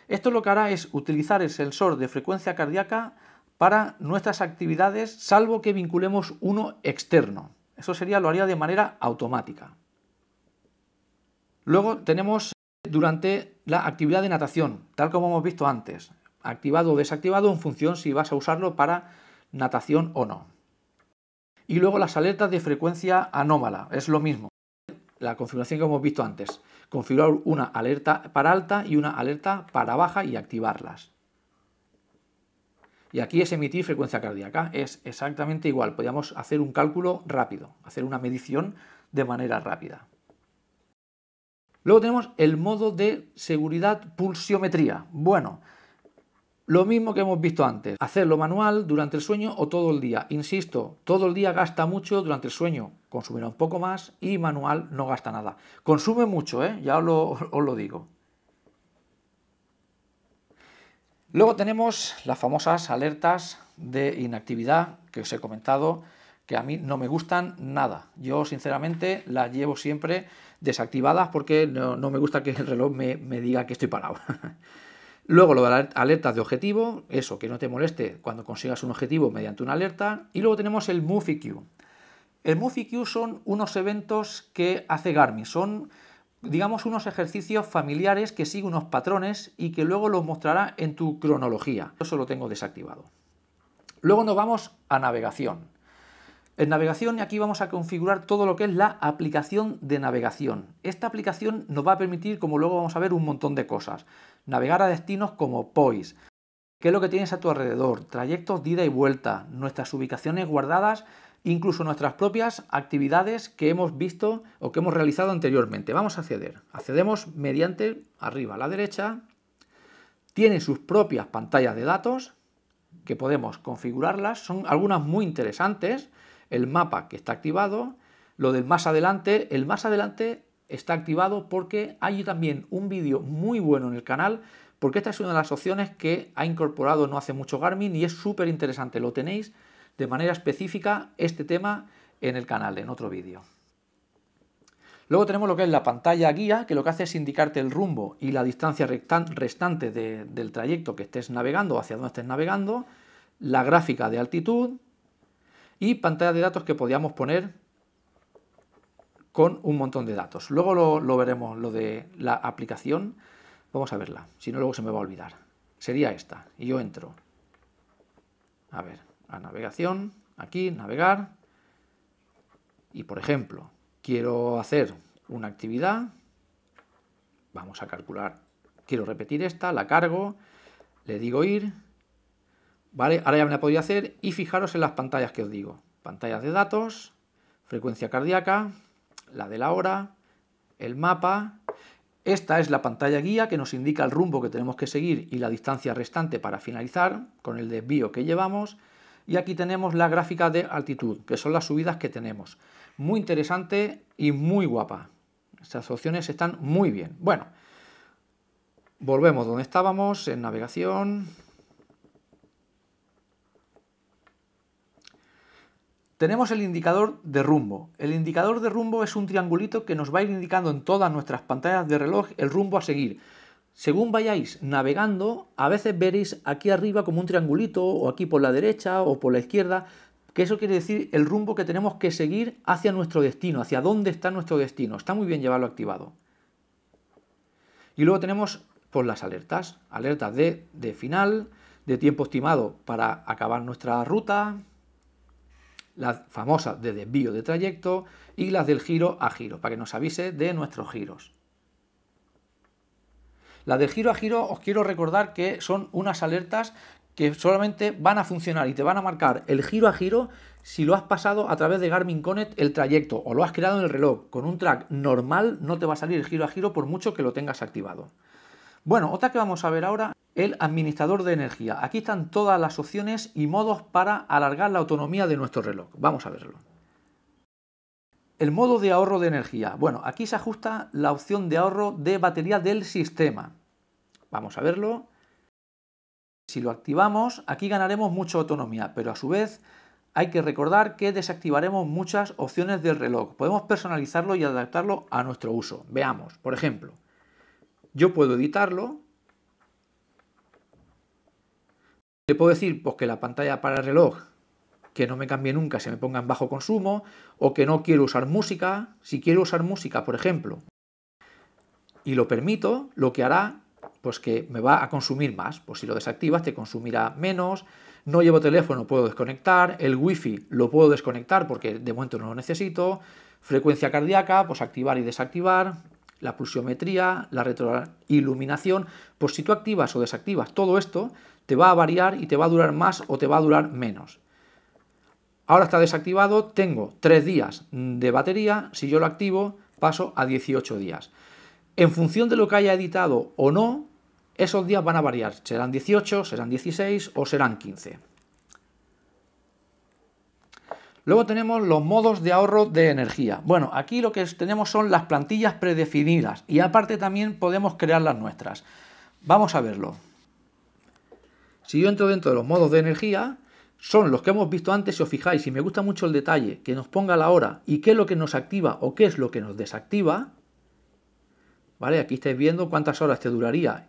Esto lo que hará es utilizar el sensor de frecuencia cardíaca para nuestras actividades, salvo que vinculemos uno externo. Eso sería, lo haría de manera automática. Luego tenemos durante la actividad de natación, tal como hemos visto antes, activado o desactivado en función si vas a usarlo para natación o no. Y luego las alertas de frecuencia anómala, es lo mismo. La configuración que hemos visto antes, configurar una alerta para alta y una alerta para baja y activarlas. Y aquí es emitir frecuencia cardíaca, es exactamente igual, podríamos hacer un cálculo rápido, hacer una medición de manera rápida. Luego tenemos el modo de seguridad pulsiometría. Bueno, lo mismo que hemos visto antes, hacerlo manual durante el sueño o todo el día. Insisto, todo el día gasta mucho durante el sueño, consumirá un poco más y manual no gasta nada. Consume mucho, ¿eh? ya os lo, digo. Luego tenemos las famosas alertas de inactividad que os he comentado, que a mí no me gustan nada. Yo sinceramente las llevo siempre desactivadas porque no, me gusta que el reloj me, me diga que estoy parado. Luego lo de alertas de objetivo, eso, que no te moleste cuando consigas un objetivo mediante una alerta. Y luego tenemos el Move El Movie son unos eventos que hace Garmin, son digamos unos ejercicios familiares que siguen unos patrones y que luego los mostrará en tu cronología. Eso lo tengo desactivado. Luego nos vamos a navegación. En navegación aquí vamos a configurar todo lo que es la aplicación de navegación. Esta aplicación nos va a permitir, como luego vamos a ver, un montón de cosas navegar a destinos como POIS, qué es lo que tienes a tu alrededor, trayectos de ida y vuelta, nuestras ubicaciones guardadas, incluso nuestras propias actividades que hemos visto o que hemos realizado anteriormente. Vamos a acceder. Accedemos mediante arriba a la derecha. Tiene sus propias pantallas de datos que podemos configurarlas. Son algunas muy interesantes. El mapa que está activado. Lo del más adelante. El más adelante está activado porque hay también un vídeo muy bueno en el canal porque esta es una de las opciones que ha incorporado no hace mucho Garmin y es súper interesante. Lo tenéis de manera específica este tema en el canal, en otro vídeo. Luego tenemos lo que es la pantalla guía, que lo que hace es indicarte el rumbo y la distancia restante del trayecto que estés navegando, hacia dónde estés navegando, la gráfica de altitud y pantalla de datos que podíamos poner con un montón de datos. Luego lo, veremos, lo de la aplicación. Vamos a verla, si no luego se me va a olvidar. Sería esta, y yo entro. A ver, a navegación, aquí, navegar. Y por ejemplo, quiero hacer una actividad. Vamos a calcular. Quiero repetir esta, la cargo, le digo ir. Vale, ahora ya me la podía hacer y fijaros en las pantallas que os digo. Pantallas de datos, frecuencia cardíaca, la de la hora, el mapa. Esta es la pantalla guía que nos indica el rumbo que tenemos que seguir y la distancia restante para finalizar con el desvío que llevamos. Y aquí tenemos la gráfica de altitud, que son las subidas que tenemos. Muy interesante y muy guapa. Estas opciones están muy bien. Bueno, volvemos donde estábamos, en navegación, Tenemos el indicador de rumbo. El indicador de rumbo es un triangulito que nos va a ir indicando en todas nuestras pantallas de reloj el rumbo a seguir. Según vayáis navegando, a veces veréis aquí arriba como un triangulito, o aquí por la derecha o por la izquierda, que eso quiere decir el rumbo que tenemos que seguir hacia nuestro destino, hacia dónde está nuestro destino. Está muy bien llevarlo activado. Y luego tenemos por pues, las alertas, alertas de final, de tiempo estimado para acabar nuestra ruta, las famosas de desvío de trayecto y las del giro a giro, para que nos avise de nuestros giros. Las del giro a giro os quiero recordar que son unas alertas que solamente van a funcionar y te van a marcar el giro a giro si lo has pasado a través de Garmin Connect el trayecto o lo has creado en el reloj. Con un track normal no te va a salir el giro a giro por mucho que lo tengas activado. Bueno, otra que vamos a ver ahora el administrador de energía. Aquí están todas las opciones y modos para alargar la autonomía de nuestro reloj. Vamos a verlo. El modo de ahorro de energía. Bueno, aquí se ajusta la opción de ahorro de batería del sistema. Vamos a verlo. Si lo activamos, aquí ganaremos mucha autonomía, pero a su vez hay que recordar que desactivaremos muchas opciones del reloj. Podemos personalizarlo y adaptarlo a nuestro uso. Veamos, por ejemplo, yo puedo editarlo Le puedo decir pues, que la pantalla para el reloj, que no me cambie nunca, se me ponga en bajo consumo, o que no quiero usar música. Si quiero usar música, por ejemplo, y lo permito, lo que hará, pues que me va a consumir más. Pues si lo desactivas, te consumirá menos. No llevo teléfono, puedo desconectar. El wifi lo puedo desconectar porque de momento no lo necesito. Frecuencia cardíaca, pues activar y desactivar. La pulsiometría, la retroiluminación. Pues si tú activas o desactivas todo esto, te va a variar y te va a durar más o te va a durar menos. Ahora está desactivado, tengo 3 días de batería, si yo lo activo paso a 18 días. En función de lo que haya editado o no, esos días van a variar, serán 18, serán 16 o serán 15. Luego tenemos los modos de ahorro de energía. Bueno, aquí lo que tenemos son las plantillas predefinidas y aparte también podemos crear las nuestras. Vamos a verlo. Si yo entro dentro de los modos de energía, son los que hemos visto antes, si os fijáis, y me gusta mucho el detalle, que nos ponga la hora y qué es lo que nos activa o qué es lo que nos desactiva, ¿vale? Aquí estáis viendo cuántas horas te duraría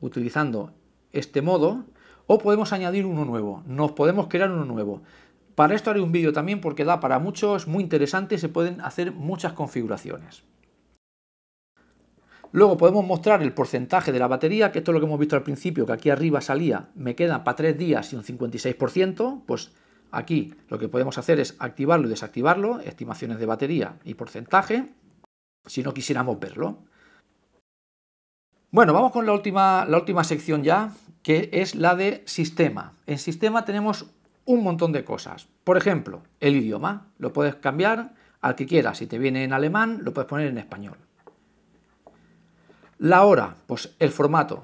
utilizando este modo, o podemos añadir uno nuevo, nos podemos crear uno nuevo. Para esto haré un vídeo también porque da para muchos, muy interesante, se pueden hacer muchas configuraciones. Luego podemos mostrar el porcentaje de la batería, que esto es lo que hemos visto al principio, que aquí arriba salía, me queda para tres días y un 56%, pues aquí lo que podemos hacer es activarlo y desactivarlo, estimaciones de batería y porcentaje, si no quisiéramos verlo. Bueno, vamos con la última, la última sección ya, que es la de sistema. En sistema tenemos un montón de cosas. Por ejemplo, el idioma. Lo puedes cambiar al que quieras. Si te viene en alemán, lo puedes poner en español. La hora, pues el formato.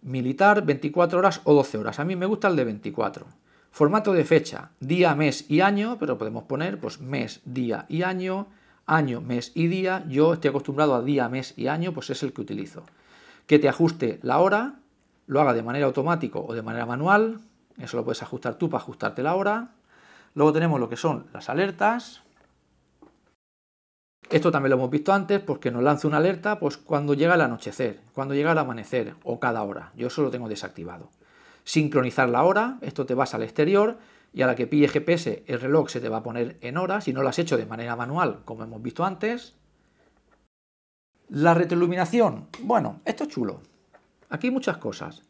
Militar, 24 horas o 12 horas. A mí me gusta el de 24. Formato de fecha, día, mes y año, pero podemos poner pues mes, día y año, año, mes y día. Yo estoy acostumbrado a día, mes y año, pues es el que utilizo. Que te ajuste la hora, lo haga de manera automática o de manera manual. Eso lo puedes ajustar tú para ajustarte la hora. Luego tenemos lo que son las alertas, esto también lo hemos visto antes porque pues nos lanza una alerta pues, cuando llega el anochecer, cuando llega el amanecer o cada hora. Yo eso lo tengo desactivado. Sincronizar la hora, esto te vas al exterior y a la que pille GPS el reloj se te va a poner en hora si no lo has hecho de manera manual como hemos visto antes. La retroiluminación, bueno, esto es chulo. Aquí hay muchas cosas.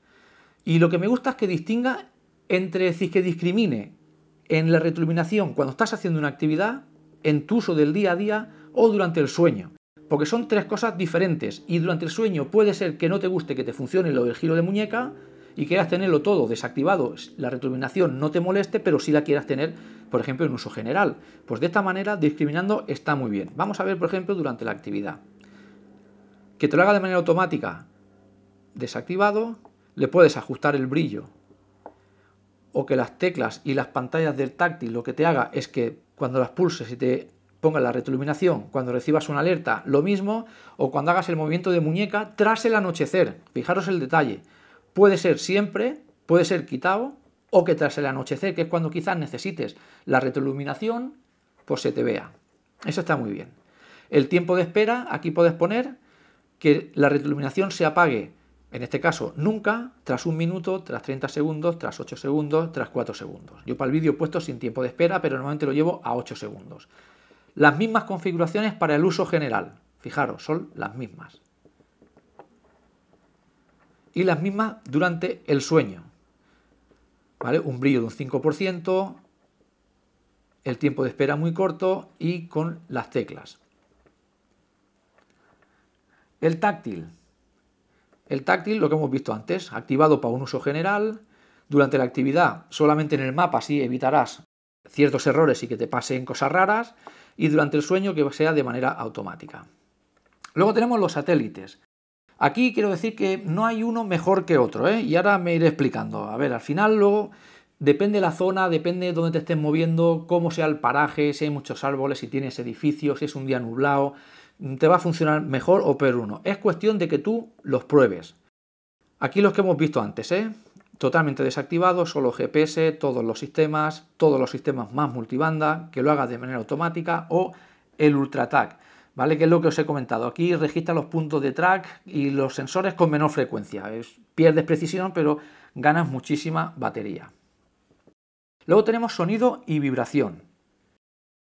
Y lo que me gusta es que distinga entre decir que discrimine en la retroiluminación cuando estás haciendo una actividad, en tu uso del día a día, o durante el sueño. Porque son tres cosas diferentes y durante el sueño puede ser que no te guste que te funcione lo del giro de muñeca y quieras tenerlo todo desactivado, la retroiluminación no te moleste, pero sí la quieras tener, por ejemplo, en uso general. Pues de esta manera, discriminando está muy bien. Vamos a ver, por ejemplo, durante la actividad. Que te lo haga de manera automática, desactivado, le puedes ajustar el brillo. O que las teclas y las pantallas del táctil lo que te haga es que cuando las pulses y te ponga la retroiluminación cuando recibas una alerta, lo mismo, o cuando hagas el movimiento de muñeca tras el anochecer. Fijaros el detalle. Puede ser siempre, puede ser quitado, o que tras el anochecer, que es cuando quizás necesites la retroiluminación, pues se te vea. Eso está muy bien. El tiempo de espera, aquí puedes poner que la retroiluminación se apague, en este caso, nunca, tras un minuto, tras 30 segundos, tras 8 segundos, tras 4 segundos. Yo para el vídeo he puesto sin tiempo de espera, pero normalmente lo llevo a 8 segundos las mismas configuraciones para el uso general. Fijaros, son las mismas. Y las mismas durante el sueño. Un brillo de un 5%, el tiempo de espera muy corto y con las teclas. El táctil. El táctil, lo que hemos visto antes, activado para un uso general. Durante la actividad, solamente en el mapa, así evitarás ciertos errores y que te pasen cosas raras y durante el sueño que sea de manera automática. Luego tenemos los satélites. Aquí quiero decir que no hay uno mejor que otro, ¿eh? y ahora me iré explicando. A ver, al final luego depende la zona, depende de dónde te estés moviendo, cómo sea el paraje, si hay muchos árboles, si tienes edificios, si es un día nublado, te va a funcionar mejor o peor uno. Es cuestión de que tú los pruebes. Aquí los que hemos visto antes, ¿eh? totalmente desactivado, solo GPS, todos los sistemas, todos los sistemas más multibanda, que lo haga de manera automática o el UltraTag, ¿vale? Que es lo que os he comentado. Aquí registra los puntos de track y los sensores con menor frecuencia. pierdes precisión, pero ganas muchísima batería. Luego tenemos sonido y vibración.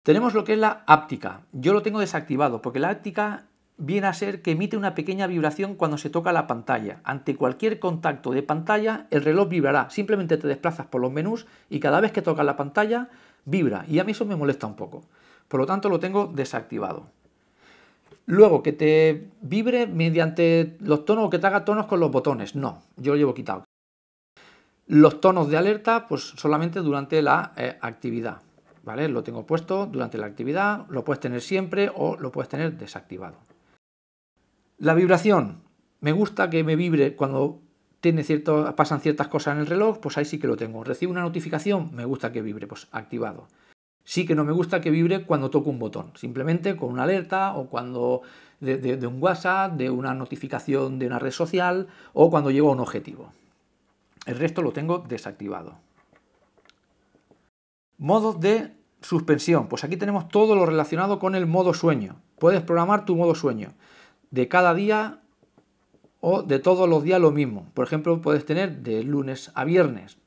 Tenemos lo que es la áptica. Yo lo tengo desactivado porque la áptica viene a ser que emite una pequeña vibración cuando se toca la pantalla. Ante cualquier contacto de pantalla, el reloj vibrará. Simplemente te desplazas por los menús y cada vez que tocas la pantalla, vibra. Y a mí eso me molesta un poco. Por lo tanto, lo tengo desactivado. Luego, que te vibre mediante los tonos o que te haga tonos con los botones. No, yo lo llevo quitado. Los tonos de alerta, pues solamente durante la eh, actividad. ¿Vale? Lo tengo puesto durante la actividad, lo puedes tener siempre o lo puedes tener desactivado. La vibración. Me gusta que me vibre cuando tiene cierto, pasan ciertas cosas en el reloj, pues ahí sí que lo tengo. Recibo una notificación, me gusta que vibre, pues activado. Sí que no me gusta que vibre cuando toco un botón, simplemente con una alerta o cuando de, de un WhatsApp, de una notificación de una red social o cuando llego a un objetivo. El resto lo tengo desactivado. Modos de suspensión. Pues aquí tenemos todo lo relacionado con el modo sueño. Puedes programar tu modo sueño de cada día o de todos los días lo mismo. Por ejemplo, puedes tener de lunes a viernes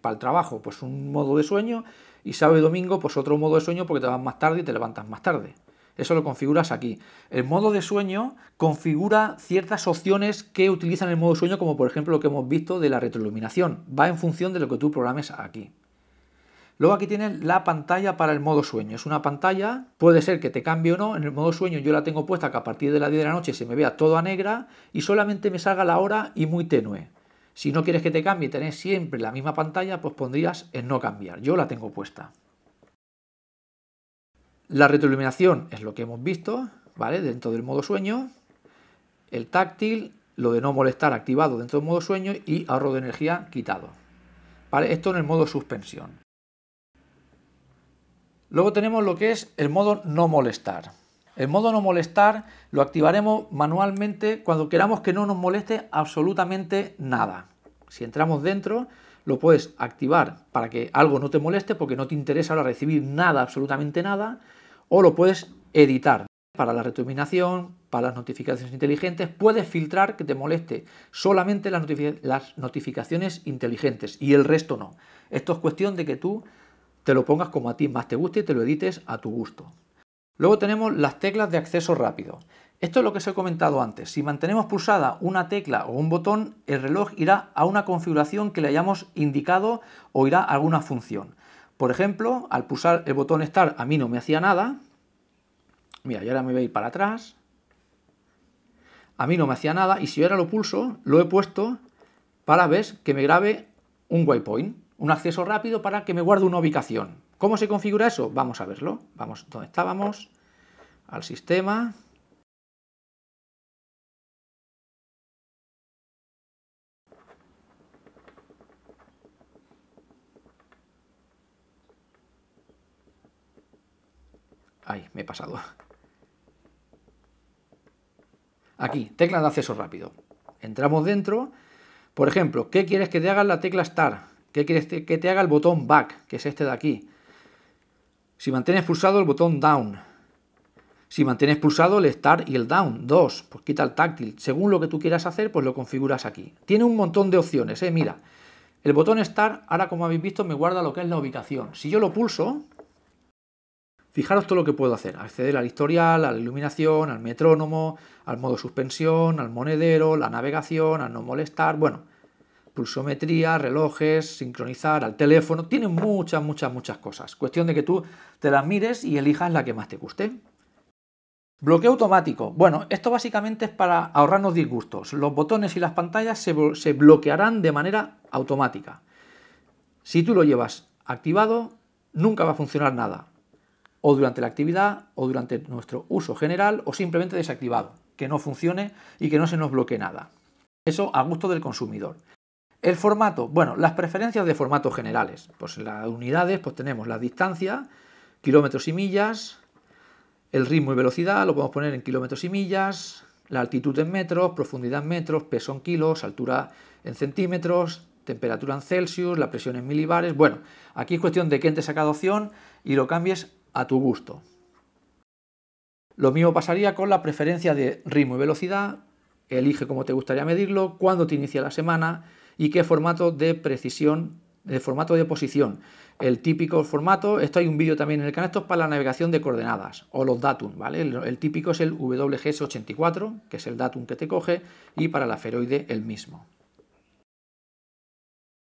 para el trabajo, pues un modo de sueño y sábado y domingo, pues otro modo de sueño porque te vas más tarde y te levantas más tarde. Eso lo configuras aquí. El modo de sueño configura ciertas opciones que utilizan el modo de sueño, como por ejemplo lo que hemos visto de la retroiluminación. Va en función de lo que tú programes aquí. Luego aquí tienes la pantalla para el modo sueño. Es una pantalla, puede ser que te cambie o no. En el modo sueño yo la tengo puesta que a partir de las 10 de la noche se me vea todo a negra y solamente me salga la hora y muy tenue. Si no quieres que te cambie y tenés siempre la misma pantalla, pues pondrías en no cambiar. Yo la tengo puesta. La retroiluminación es lo que hemos visto, ¿vale? Dentro del modo sueño. El táctil, lo de no molestar activado dentro del modo sueño y ahorro de energía quitado. ¿Vale? Esto en el modo suspensión. Luego tenemos lo que es el modo no molestar. El modo no molestar lo activaremos manualmente cuando queramos que no nos moleste absolutamente nada. Si entramos dentro, lo puedes activar para que algo no te moleste porque no te interesa ahora recibir nada, absolutamente nada, o lo puedes editar para la retuminación, para las notificaciones inteligentes, puedes filtrar que te moleste solamente las notificaciones inteligentes y el resto no. Esto es cuestión de que tú te lo pongas como a ti más te guste y te lo edites a tu gusto. Luego tenemos las teclas de acceso rápido. Esto es lo que os he comentado antes. Si mantenemos pulsada una tecla o un botón, el reloj irá a una configuración que le hayamos indicado o irá a alguna función. Por ejemplo, al pulsar el botón Start a mí no me hacía nada. Mira, yo ahora me voy para atrás. A mí no me hacía nada y si ahora lo pulso, lo he puesto para ver que me grabe un waypoint un acceso rápido para que me guarde una ubicación. ¿Cómo se configura eso? Vamos a verlo. Vamos donde estábamos, al sistema. Ay, me he pasado. Aquí, tecla de acceso rápido. Entramos dentro. Por ejemplo, ¿qué quieres que te haga la tecla Star? ¿Qué quieres que te haga el botón back, que es este de aquí? Si mantienes pulsado el botón down. Si mantienes pulsado el start y el down. dos, Pues quita el táctil. Según lo que tú quieras hacer, pues lo configuras aquí. Tiene un montón de opciones, ¿eh? Mira. El botón start, ahora como habéis visto, me guarda lo que es la ubicación. Si yo lo pulso, Fijaros todo lo que puedo hacer, acceder al historial, a la iluminación, al metrónomo, al modo suspensión, al monedero, la navegación, al no molestar, bueno, pulsometría, relojes, sincronizar al teléfono, tiene muchas, muchas, muchas cosas. Cuestión de que tú te las mires y elijas la que más te guste. Bloqueo automático. Bueno, esto básicamente es para ahorrarnos disgustos. Los botones y las pantallas se bloquearán de manera automática. Si tú lo llevas activado, nunca va a funcionar nada. O durante la actividad, o durante nuestro uso general, o simplemente desactivado. Que no funcione y que no se nos bloquee nada. Eso a gusto del consumidor. El formato, bueno, las preferencias de formatos generales. Pues en las unidades pues tenemos la distancia, kilómetros y millas, el ritmo y velocidad, lo podemos poner en kilómetros y millas, la altitud en metros, profundidad en metros, peso en kilos, altura en centímetros, temperatura en Celsius, la presión en milibares. Bueno, aquí es cuestión de que entres a cada opción y lo cambies a tu gusto. Lo mismo pasaría con la preferencia de ritmo y velocidad. Elige cómo te gustaría medirlo, cuándo te inicia la semana, y qué formato de precisión, de formato de posición. El típico formato, esto hay un vídeo también en el canal, esto es para la navegación de coordenadas o los datum, ¿vale? El, típico es el WGS84, que es el datum que te coge, y para el feroide el mismo.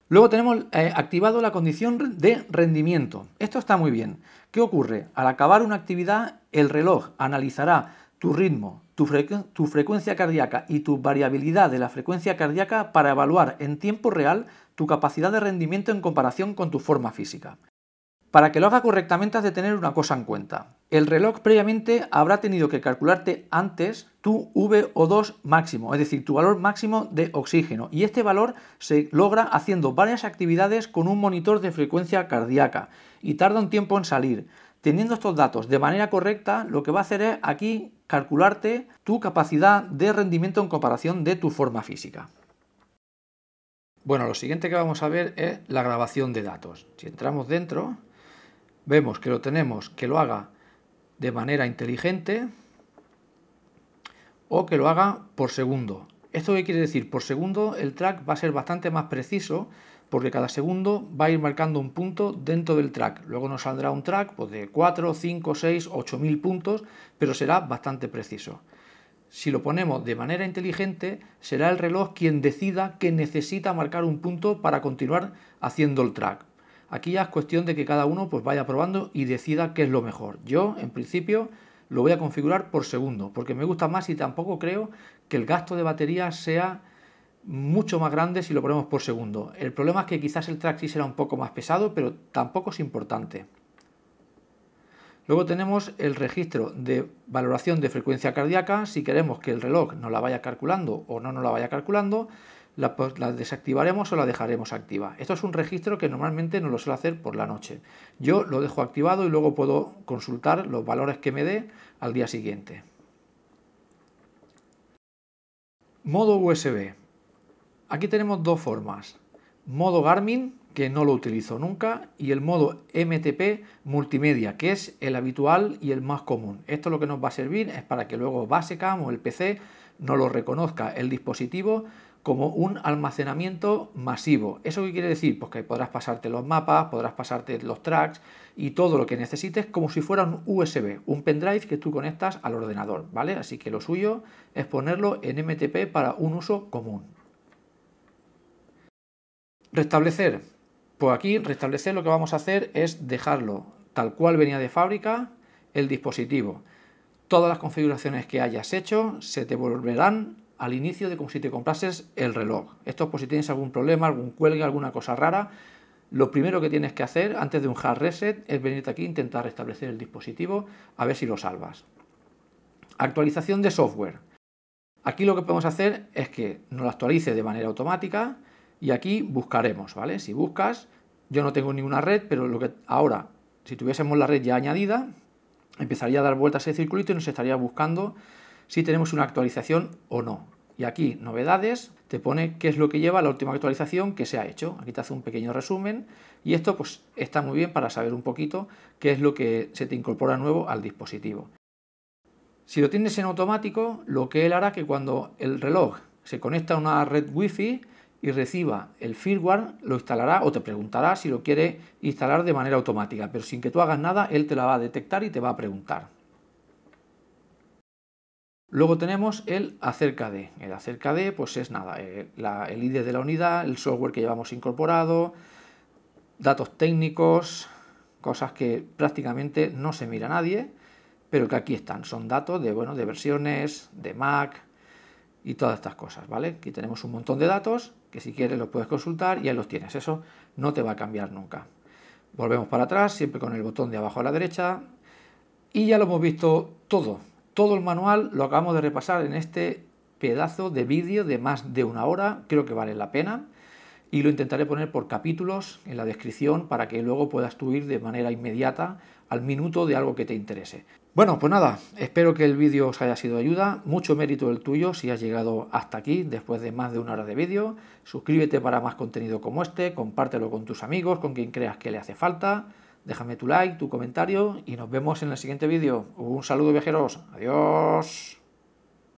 Luego tenemos eh, activado la condición de rendimiento. Esto está muy bien. ¿Qué ocurre? Al acabar una actividad, el reloj analizará tu ritmo, tu, frecuencia cardíaca y tu variabilidad de la frecuencia cardíaca para evaluar en tiempo real tu capacidad de rendimiento en comparación con tu forma física. Para que lo haga correctamente has de tener una cosa en cuenta. El reloj previamente habrá tenido que calcularte antes tu VO2 máximo, es decir, tu valor máximo de oxígeno. Y este valor se logra haciendo varias actividades con un monitor de frecuencia cardíaca y tarda un tiempo en salir. Teniendo estos datos de manera correcta, lo que va a hacer es aquí calcularte tu capacidad de rendimiento en comparación de tu forma física. Bueno, lo siguiente que vamos a ver es la grabación de datos. Si entramos dentro, vemos que lo tenemos que lo haga de manera inteligente o que lo haga por segundo. ¿Esto qué quiere decir? Por segundo el track va a ser bastante más preciso porque cada segundo va a ir marcando un punto dentro del track. Luego nos saldrá un track pues, de 4, 5, 6, 8 mil puntos, pero será bastante preciso. Si lo ponemos de manera inteligente, será el reloj quien decida que necesita marcar un punto para continuar haciendo el track. Aquí ya es cuestión de que cada uno pues, vaya probando y decida qué es lo mejor. Yo, en principio, lo voy a configurar por segundo, porque me gusta más y tampoco creo que el gasto de batería sea mucho más grande si lo ponemos por segundo. El problema es que quizás el track será un poco más pesado, pero tampoco es importante. Luego tenemos el registro de valoración de frecuencia cardíaca. Si queremos que el reloj nos la vaya calculando o no nos la vaya calculando, la, desactivaremos o la dejaremos activa. Esto es un registro que normalmente no lo suele hacer por la noche. Yo lo dejo activado y luego puedo consultar los valores que me dé al día siguiente. Modo USB. Aquí tenemos dos formas. Modo Garmin, que no lo utilizo nunca, y el modo MTP multimedia, que es el habitual y el más común. Esto lo que nos va a servir es para que luego Basecam o el PC no lo reconozca el dispositivo como un almacenamiento masivo. ¿Eso qué quiere decir? Pues que podrás pasarte los mapas, podrás pasarte los tracks y todo lo que necesites como si fuera un USB, un pendrive que tú conectas al ordenador, ¿vale? Así que lo suyo es ponerlo en MTP para un uso común. Restablecer. Pues aquí restablecer lo que vamos a hacer es dejarlo tal cual venía de fábrica el dispositivo. Todas las configuraciones que hayas hecho se te volverán al inicio de como si te comprases el reloj. Esto por si tienes algún problema, algún cuelgue, alguna cosa rara. Lo primero que tienes que hacer antes de un hard reset es venirte aquí e intentar restablecer el dispositivo a ver si lo salvas. Actualización de software. Aquí lo que podemos hacer es que nos lo actualice de manera automática y aquí buscaremos, ¿vale? Si buscas, yo no tengo ninguna red, pero lo que ahora, si tuviésemos la red ya añadida, empezaría a dar vueltas ese circulito y nos estaría buscando si tenemos una actualización o no. Y aquí, novedades, te pone qué es lo que lleva la última actualización que se ha hecho. Aquí te hace un pequeño resumen y esto pues está muy bien para saber un poquito qué es lo que se te incorpora nuevo al dispositivo. Si lo tienes en automático, lo que él hará que cuando el reloj se conecta a una red wifi y reciba el firmware, lo instalará o te preguntará si lo quiere instalar de manera automática, pero sin que tú hagas nada, él te la va a detectar y te va a preguntar. Luego tenemos el acerca de. El acerca de, pues es nada, eh, el, ID de la unidad, el software que llevamos incorporado, datos técnicos, cosas que prácticamente no se mira nadie, pero que aquí están. Son datos de, bueno, de versiones, de Mac y todas estas cosas, ¿vale? Aquí tenemos un montón de datos que si quieres los puedes consultar y ahí los tienes. Eso no te va a cambiar nunca. Volvemos para atrás, siempre con el botón de abajo a la derecha. Y ya lo hemos visto todo. Todo el manual lo acabamos de repasar en este pedazo de vídeo de más de una hora. Creo que vale la pena. Y lo intentaré poner por capítulos en la descripción para que luego puedas tú ir de manera inmediata al minuto de algo que te interese. Bueno, pues nada, espero que el vídeo os haya sido de ayuda, mucho mérito el tuyo si has llegado hasta aquí después de más de una hora de vídeo, suscríbete para más contenido como este, compártelo con tus amigos, con quien creas que le hace falta, déjame tu like, tu comentario y nos vemos en el siguiente vídeo. Un saludo viajeros, adiós.